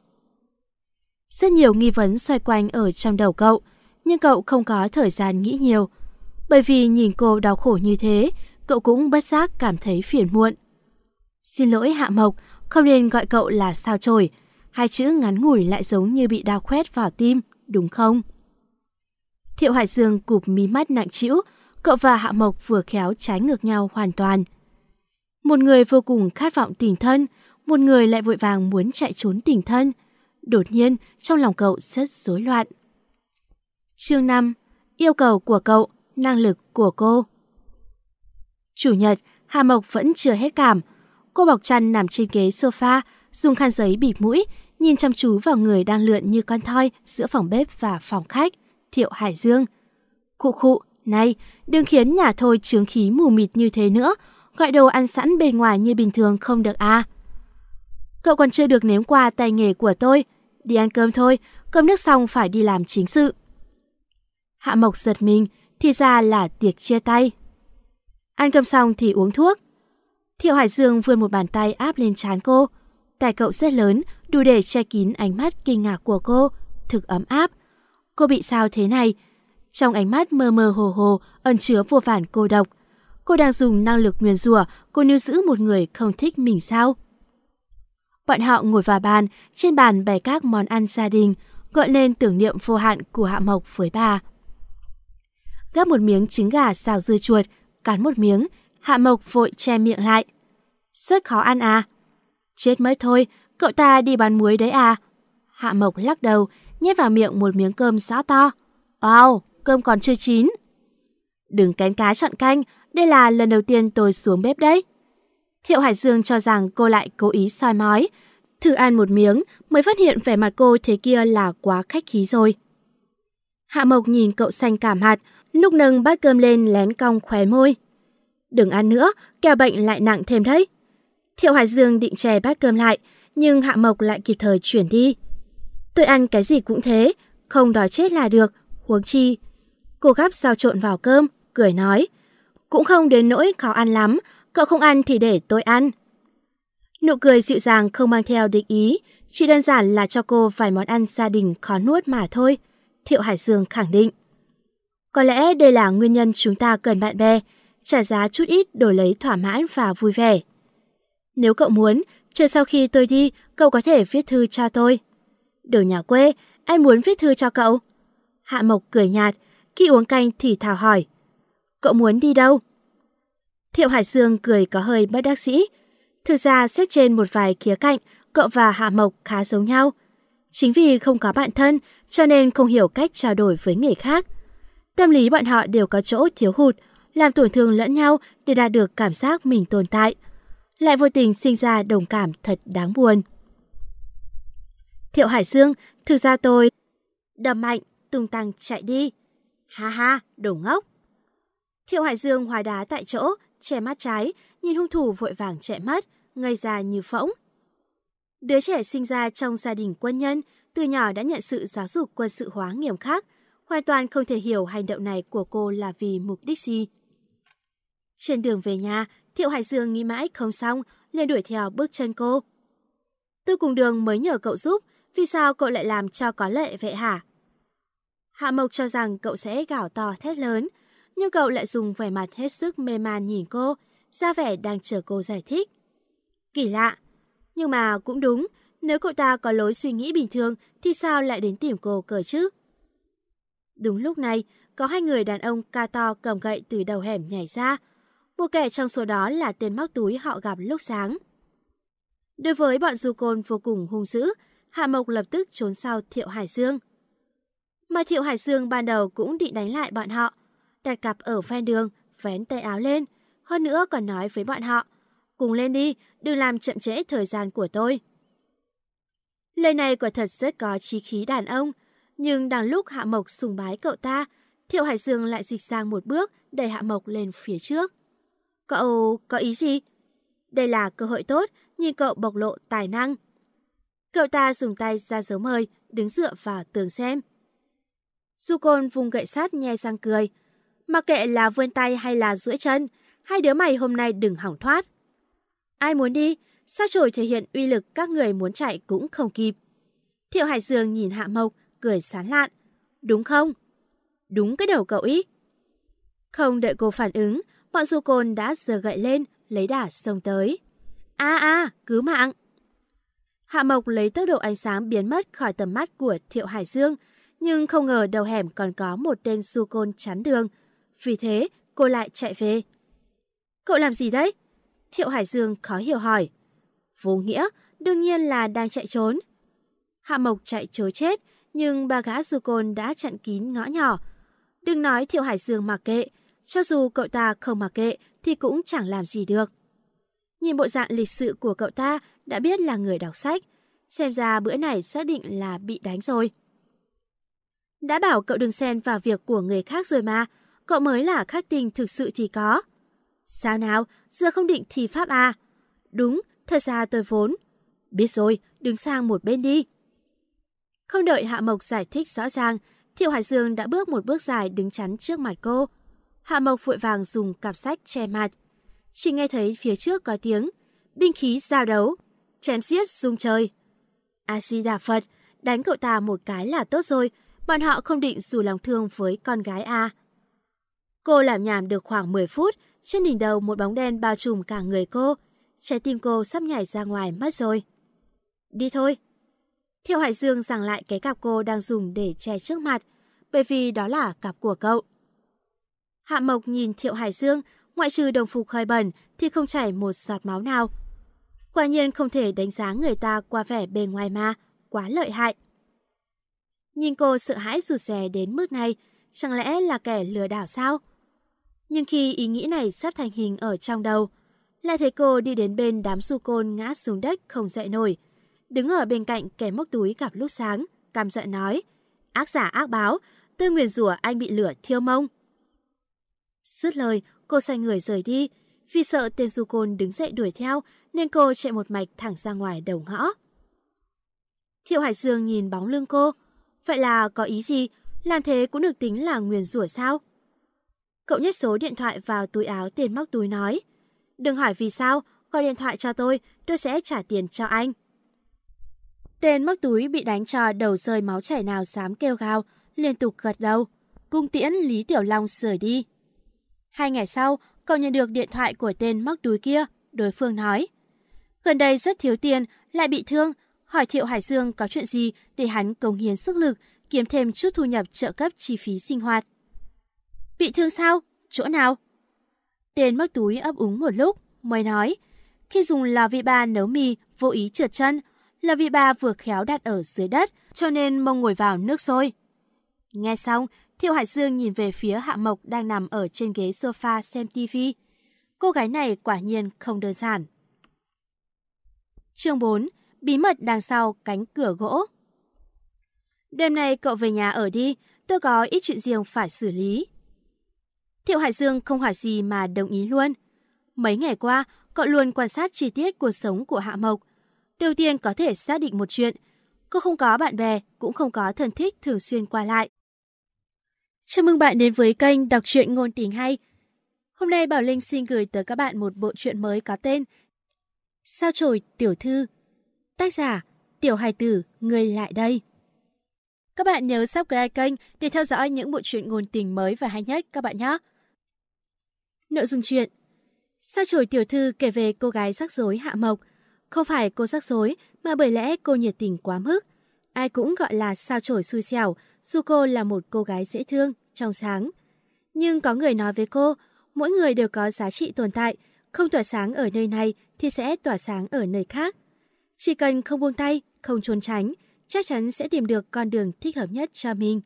Rất nhiều nghi vấn xoay quanh ở trong đầu cậu, nhưng cậu không có thời gian nghĩ nhiều. Bởi vì nhìn cô đau khổ như thế, cậu cũng bất giác cảm thấy phiền muộn. Xin lỗi Hạ Mộc, không nên gọi cậu là sao trổi. Hai chữ ngắn ngủi lại giống như bị đau khoét vào tim, đúng không? Thiệu Hải Dương cụp mí mắt nặng trĩu, cậu và Hạ Mộc vừa khéo trái ngược nhau hoàn toàn. Một người vô cùng khát vọng tình thân, một người lại vội vàng muốn chạy trốn tình thân – đột nhiên trong lòng cậu rất rối loạn. Chương 5. Yêu cầu của cậu, năng lực của cô. Chủ nhật, Hà Mộc vẫn chưa hết cảm. Cô bọc chăn nằm trên ghế sofa, dùng khăn giấy bịt mũi, nhìn chăm chú vào người đang lượn như con thoi giữa phòng bếp và phòng khách, Thiệu Hải Dương. Khụ khụ, này, đừng khiến nhà thôi trướng khí mù mịt như thế nữa, gọi đồ ăn sẵn bên ngoài như bình thường không được à. Cậu còn chưa được nếm qua tay nghề của tôi, đi ăn cơm thôi, cơm nước xong phải đi làm chính sự. Hạ Mộc giật mình, thì ra là tiệc chia tay. Ăn cơm xong thì uống thuốc. Thiệu Hải Dương vươn một bàn tay áp lên trán cô. Tay cậu rất lớn, đủ để che kín ánh mắt kinh ngạc của cô, thực ấm áp. Cô bị sao thế này? Trong ánh mắt mơ mơ hồ hồ ẩn chứa vô vàn cô độc. Cô đang dùng năng lực nguyền rủa, cô níu giữ một người không thích mình sao? Bọn họ ngồi vào bàn, trên bàn bày các món ăn gia đình, gợi lên tưởng niệm vô hạn của Hạ Mộc với bà. Gắp một miếng trứng gà xào dưa chuột, cắn một miếng, Hạ Mộc vội che miệng lại. Rất khó ăn à? Chết mới thôi, cậu ta đi bán muối đấy à? Hạ Mộc lắc đầu, nhét vào miệng một miếng cơm rõ to. Wow, cơm còn chưa chín. Đừng cánh cá chọn canh, đây là lần đầu tiên tôi xuống bếp đấy. Thiệu Hải Dương cho rằng cô lại cố ý soi mói. Thử ăn một miếng mới phát hiện vẻ mặt cô thế kia là quá khách khí rồi. Hạ Mộc nhìn cậu xanh cảm hạt, lúc nâng bát cơm lên lén cong khóe môi. Đừng ăn nữa, kẻo bệnh lại nặng thêm đấy. Thiệu Hải Dương định chè bát cơm lại, nhưng Hạ Mộc lại kịp thời chuyển đi. Tôi ăn cái gì cũng thế, không đói chết là được, huống chi. Cô gắp sao trộn vào cơm, cười nói. Cũng không đến nỗi khó ăn lắm, Cậu không ăn thì để tôi ăn. Nụ cười dịu dàng không mang theo định ý, chỉ đơn giản là cho cô vài món ăn gia đình khó nuốt mà thôi, Thiệu Hải Dương khẳng định. Có lẽ đây là nguyên nhân chúng ta cần bạn bè, trả giá chút ít đổi lấy thỏa mãn và vui vẻ. Nếu cậu muốn, chờ sau khi tôi đi, cậu có thể viết thư cho tôi. Đồ nhà quê, ai muốn viết thư cho cậu? Hạ Mộc cười nhạt, khi uống canh thì thào hỏi. Cậu muốn đi đâu? Thiệu Hải Dương cười có hơi bất đắc sĩ. Thực ra xét trên một vài khía cạnh, cậu và Hạ Mộc khá giống nhau. Chính vì không có bạn thân cho nên không hiểu cách trao đổi với người khác. Tâm lý bọn họ đều có chỗ thiếu hụt, làm tổn thương lẫn nhau để đạt được cảm giác mình tồn tại. Lại vô tình sinh ra đồng cảm thật đáng buồn. Thiệu Hải Dương, thực ra tôi đầm mạnh, tung tăng chạy đi. Ha ha, đồ ngốc. Thiệu Hải Dương hóa đá tại chỗ, che mắt trái, nhìn hung thủ vội vàng chạy mất, ngây ra như phỗng. Đứa trẻ sinh ra trong gia đình quân nhân, từ nhỏ đã nhận sự giáo dục quân sự hóa nghiêm khắc, hoàn toàn không thể hiểu hành động này của cô là vì mục đích gì. Trên đường về nhà, Thiệu Hải Dương nghĩ mãi không xong, liền đuổi theo bước chân cô. từ cùng đường mới nhờ cậu giúp, vì sao cậu lại làm cho có lệ vậy hả? Hạ Mộc cho rằng cậu sẽ gào to thét lớn, nhưng cậu lại dùng vẻ mặt hết sức mê man nhìn cô, ra vẻ đang chờ cô giải thích. Kỳ lạ, nhưng mà cũng đúng, nếu cậu ta có lối suy nghĩ bình thường thì sao lại đến tìm cô cờ chứ? Đúng lúc này, có hai người đàn ông ca to cầm gậy từ đầu hẻm nhảy ra. Một kẻ trong số đó là tên móc túi họ gặp lúc sáng. Đối với bọn du côn vô cùng hung dữ, Hạ Mộc lập tức trốn sau Thiệu Hải Dương. Mà Thiệu Hải Dương ban đầu cũng định đánh lại bọn họ, đặt cặp ở ven đường, vén tay áo lên. Hơn nữa còn nói với bọn họ, cùng lên đi, đừng làm chậm trễ thời gian của tôi. Lời này quả thật rất có trí khí đàn ông, nhưng đằng lúc Hạ Mộc sùng bái cậu ta, Thiệu Hải Dương lại dịch sang một bước đẩy Hạ Mộc lên phía trước. Cậu có ý gì? Đây là cơ hội tốt, nhìn cậu bộc lộ tài năng. Cậu ta dùng tay ra dấu mời, đứng dựa vào tường xem. Du Côn vùng gậy sát nhe sang cười, Mặc kệ là vươn tay hay là duỗi chân, hai đứa mày hôm nay đừng hỏng thoát. Ai muốn đi, sao chổi thể hiện uy lực các người muốn chạy cũng không kịp. Thiệu Hải Dương nhìn Hạ Mộc, cười sán lạn. Đúng không? Đúng cái đầu cậu ý. Không đợi cô phản ứng, bọn du côn đã giơ gậy lên, lấy đả xông tới. A a, à, cứu mạng! Hạ Mộc lấy tốc độ ánh sáng biến mất khỏi tầm mắt của Thiệu Hải Dương, nhưng không ngờ đầu hẻm còn có một tên du côn chắn đường, vì thế cô lại chạy về. Cậu làm gì đấy? Thiệu Hải Dương khó hiểu hỏi. Vô nghĩa, đương nhiên là đang chạy trốn. Hạ Mộc chạy trối chết, nhưng ba gã du côn đã chặn kín ngõ nhỏ. Đừng nói Thiệu Hải Dương mặc kệ, cho dù cậu ta không mặc kệ thì cũng chẳng làm gì được. Nhìn bộ dạng lịch sự của cậu ta đã biết là người đọc sách, xem ra bữa này xác định là bị đánh rồi. Đã bảo cậu đừng xen vào việc của người khác rồi mà, cậu mới là khách tình thực sự thì có. Sao nào, giờ không định thì pháp à? Đúng, thật ra tôi vốn. Biết rồi, đứng sang một bên đi. Không đợi Hạ Mộc giải thích rõ ràng, Thiệu Hải Dương đã bước một bước dài đứng chắn trước mặt cô. Hạ Mộc vội vàng dùng cặp sách che mặt. Chỉ nghe thấy phía trước có tiếng, binh khí giao đấu, chém xiết rung trời. A-di-đà Phật, đánh cậu ta một cái là tốt rồi, bọn họ không định dù lòng thương với con gái A. À. Cô làm nhảm được khoảng 10 phút, trên đỉnh đầu một bóng đen bao trùm cả người cô. Trái tim cô sắp nhảy ra ngoài mất rồi. Đi thôi. Thiệu Hải Dương giằng lại cái cặp cô đang dùng để che trước mặt, bởi vì đó là cặp của cậu. Hạ Mộc nhìn Thiệu Hải Dương, ngoại trừ đồng phục hơi bẩn thì không chảy một giọt máu nào. Quả nhiên không thể đánh giá người ta qua vẻ bề ngoài mà, quá lợi hại. Nhìn cô sợ hãi rụt rè đến mức này, chẳng lẽ là kẻ lừa đảo sao? Nhưng khi ý nghĩ này sắp thành hình ở trong đầu, lại thấy cô đi đến bên đám su côn ngã xuống đất không dậy nổi. Đứng ở bên cạnh kẻ móc túi gặp lúc sáng, cam giận nói, ác giả ác báo, tôi nguyền rủa anh bị lửa thiêu mông. sứt lời, cô xoay người rời đi. Vì sợ tên du côn đứng dậy đuổi theo, nên cô chạy một mạch thẳng ra ngoài đầu ngõ. Thiệu Hải Dương nhìn bóng lưng cô. Vậy là có ý gì? Làm thế cũng được tính là nguyền rủa sao? Cậu nhét số điện thoại vào túi áo tiền móc túi nói. Đừng hỏi vì sao, gọi điện thoại cho tôi, tôi sẽ trả tiền cho anh. Tên móc túi bị đánh cho đầu rơi máu chảy nào dám kêu gào, liên tục gật đầu. Cung tiễn Lý Tiểu Long rời đi. Hai ngày sau, cậu nhận được điện thoại của tên móc túi kia, đối phương nói. Gần đây rất thiếu tiền, lại bị thương, hỏi Thiệu Hải Dương có chuyện gì để hắn cống hiến sức lực, kiếm thêm chút thu nhập trợ cấp chi phí sinh hoạt. Bị thương sao? Chỗ nào? Tên móc túi ấp úng một lúc, mới nói. Khi dùng lò vi ba nấu mì, vô ý trượt chân. Lò vi ba vừa khéo đặt ở dưới đất, cho nên mông ngồi vào nước sôi. Nghe xong, Thiệu Hải Dương nhìn về phía Hạ Mộc đang nằm ở trên ghế sofa xem tivi. Cô gái này quả nhiên không đơn giản. Chương 4. Bí mật đằng sau cánh cửa gỗ Đêm nay cậu về nhà ở đi, tôi có ít chuyện riêng phải xử lý. Thiệu Hải Dương không hỏi gì mà đồng ý luôn. Mấy ngày qua, cậu luôn quan sát chi tiết cuộc sống của Hạ Mộc. Đầu tiên có thể xác định một chuyện, cô không có bạn bè, cũng không có thân thích thường xuyên qua lại. Chào mừng bạn đến với kênh Đọc truyện Ngôn Tình Hay. Hôm nay Bảo Linh xin gửi tới các bạn một bộ truyện mới có tên Sao trồi tiểu thư Tác giả Tiểu hài tử Người lại đây Các bạn nhớ subscribe kênh để theo dõi những bộ truyện ngôn tình mới và hay nhất các bạn nhé Nội dung chuyện Sao chổi tiểu thư kể về cô gái rắc rối Hạ Mộc Không phải cô rắc rối mà bởi lẽ cô nhiệt tình quá mức Ai cũng gọi là sao chổi xui xẻo dù cô là một cô gái dễ thương, trong sáng Nhưng có người nói với cô Mỗi người đều có giá trị tồn tại Không tỏa sáng ở nơi này thì sẽ tỏa sáng ở nơi khác Chỉ cần không buông tay, không trốn tránh Chắc chắn sẽ tìm được con đường thích hợp nhất cho mình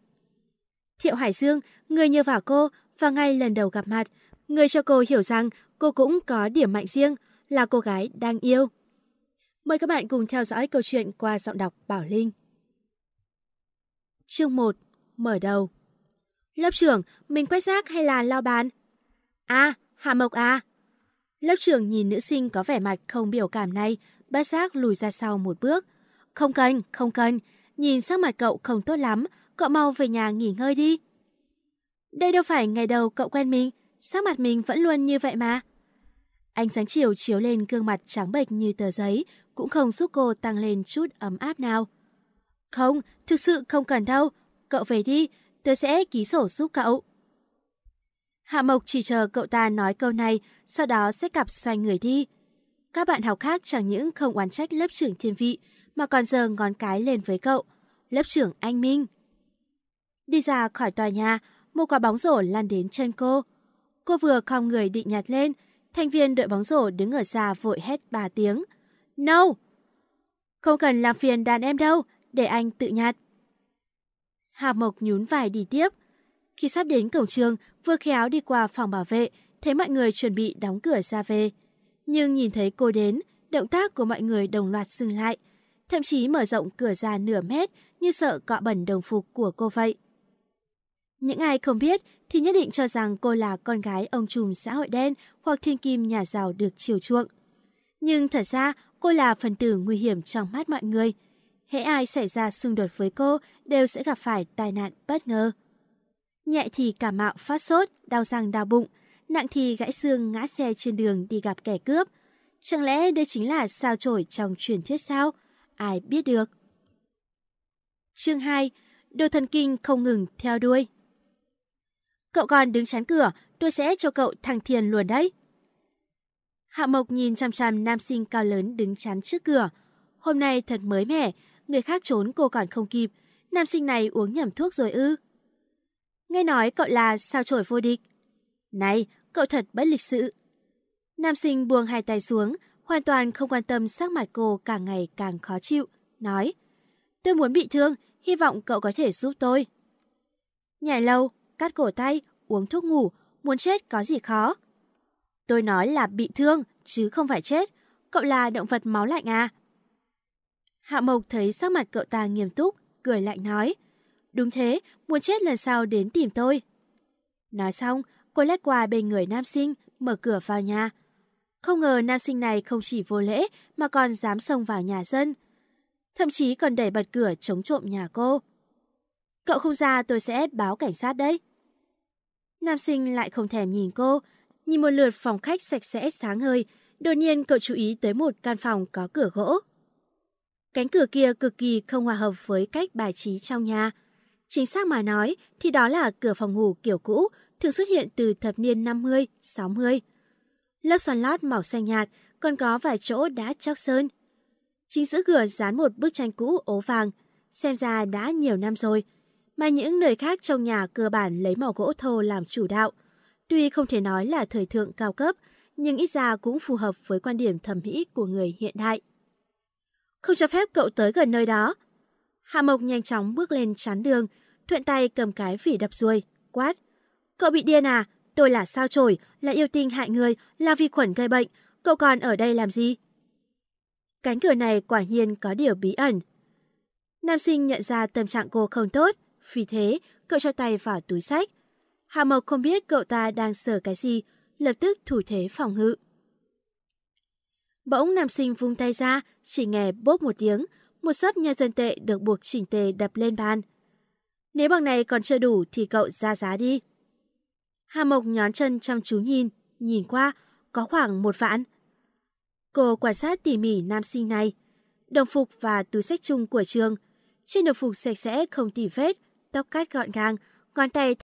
Thiệu Hải Dương, người nhờ vào cô và ngay lần đầu gặp mặt Người cho cô hiểu rằng cô cũng có điểm mạnh riêng là cô gái đang yêu. Mời các bạn cùng theo dõi câu chuyện qua giọng đọc Bảo Linh. Chương 1. Mở đầu Lớp trưởng, mình quét rác hay là lao bàn? À, Hạ Mộc à. Lớp trưởng nhìn nữ sinh có vẻ mặt không biểu cảm này, bắt rác lùi ra sau một bước. Không cần, không cần. Nhìn sắc mặt cậu không tốt lắm, cậu mau về nhà nghỉ ngơi đi. Đây đâu phải ngày đầu cậu quen mình, sắc mặt mình vẫn luôn như vậy mà. Ánh sáng chiều chiếu lên gương mặt trắng bệch như tờ giấy, cũng không giúp cô tăng lên chút ấm áp nào. Không, thực sự không cần đâu. Cậu về đi, tớ sẽ ký sổ giúp cậu. Hạ Mộc chỉ chờ cậu ta nói câu này, sau đó sẽ cặp xoay người đi. Các bạn học khác chẳng những không oán trách lớp trưởng thiên vị, mà còn giờ ngón cái lên với cậu. Lớp trưởng anh Minh. Đi ra khỏi tòa nhà, một quả bóng rổ lăn đến chân cô. Cô vừa khom người định nhặt lên, thành viên đội bóng rổ đứng ở xa vội hét ba tiếng. No! Không cần làm phiền đàn em đâu, để anh tự nhặt. Hà Mộc nhún vai đi tiếp. Khi sắp đến cổng trường, vừa khéo đi qua phòng bảo vệ, thấy mọi người chuẩn bị đóng cửa ra về. Nhưng nhìn thấy cô đến, động tác của mọi người đồng loạt dừng lại, thậm chí mở rộng cửa ra nửa mét như sợ cọ bẩn đồng phục của cô vậy. Những ai không biết thì nhất định cho rằng cô là con gái ông trùm xã hội đen hoặc thiên kim nhà giàu được chiều chuộng. Nhưng thật ra, cô là phần tử nguy hiểm trong mắt mọi người. Hễ ai xảy ra xung đột với cô đều sẽ gặp phải tai nạn bất ngờ. Nhẹ thì cảm mạo phát sốt, đau răng đau bụng, nặng thì gãy xương ngã xe trên đường đi gặp kẻ cướp. Chẳng lẽ đây chính là sao chổi trong truyền thuyết sao? Ai biết được. Chương 2. Đồ thần kinh không ngừng theo đuôi. Cậu còn đứng chắn cửa, tôi sẽ cho cậu thằng thiền luôn đấy. Hạ Mộc nhìn chằm chằm nam sinh cao lớn đứng chắn trước cửa. Hôm nay thật mới mẻ, người khác trốn cô còn không kịp. Nam sinh này uống nhầm thuốc rồi ư. Nghe nói cậu là sao trổi vô địch. Này, cậu thật bất lịch sự. Nam sinh buông hai tay xuống, hoàn toàn không quan tâm sắc mặt cô càng ngày càng khó chịu, nói Tôi muốn bị thương, hy vọng cậu có thể giúp tôi. Nhảy lâu, cắt cổ tay, uống thuốc ngủ, muốn chết có gì khó. Tôi nói là bị thương, chứ không phải chết. Cậu là động vật máu lạnh à? Hạ Mộc thấy sắc mặt cậu ta nghiêm túc, cười lạnh nói. Đúng thế, muốn chết lần sau đến tìm tôi. Nói xong, cô lách qua bên người nam sinh, mở cửa vào nhà. Không ngờ nam sinh này không chỉ vô lễ mà còn dám xông vào nhà dân. Thậm chí còn đẩy bật cửa chống trộm nhà cô. Cậu không ra tôi sẽ báo cảnh sát đấy. Nam sinh lại không thèm nhìn cô, nhìn một lượt phòng khách sạch sẽ sáng hơi, đột nhiên cậu chú ý tới một căn phòng có cửa gỗ. Cánh cửa kia cực kỳ không hòa hợp với cách bài trí trong nhà. Chính xác mà nói thì đó là cửa phòng ngủ kiểu cũ, thường xuất hiện từ thập niên 50, 60. Lớp son lót màu xanh nhạt, còn có vài chỗ đã chóc sơn. Chính giữa cửa dán một bức tranh cũ ố vàng, xem ra đã nhiều năm rồi mà những nơi khác trong nhà cơ bản lấy màu gỗ thô làm chủ đạo. Tuy không thể nói là thời thượng cao cấp, nhưng ít ra cũng phù hợp với quan điểm thẩm mỹ của người hiện đại. Không cho phép cậu tới gần nơi đó. Hạ Mộc nhanh chóng bước lên chán đường, thuận tay cầm cái vỉ đập ruồi, quát. Cậu bị điên à? Tôi là sao chổi, là yêu tinh hại người, là vi khuẩn gây bệnh. Cậu còn ở đây làm gì? Cánh cửa này quả nhiên có điều bí ẩn. Nam sinh nhận ra tâm trạng cô không tốt, vì thế, cậu cho tay vào túi sách. Hạ Mộc không biết cậu ta đang sờ cái gì, lập tức thủ thế phòng ngự. Bỗng nam sinh vung tay ra, chỉ nghe bốp một tiếng, một sấp nhân dân tệ được buộc chỉnh tề đập lên bàn. Nếu bằng này còn chưa đủ thì cậu ra giá đi. Hà Mộc nhón chân chăm chú nhìn, nhìn qua, có khoảng một vạn. Cô quan sát tỉ mỉ nam sinh này, đồng phục và túi sách chung của trường. Trên đồng phục sạch sẽ không tỉ vết, tóc cắt gọn gàng, ngón tay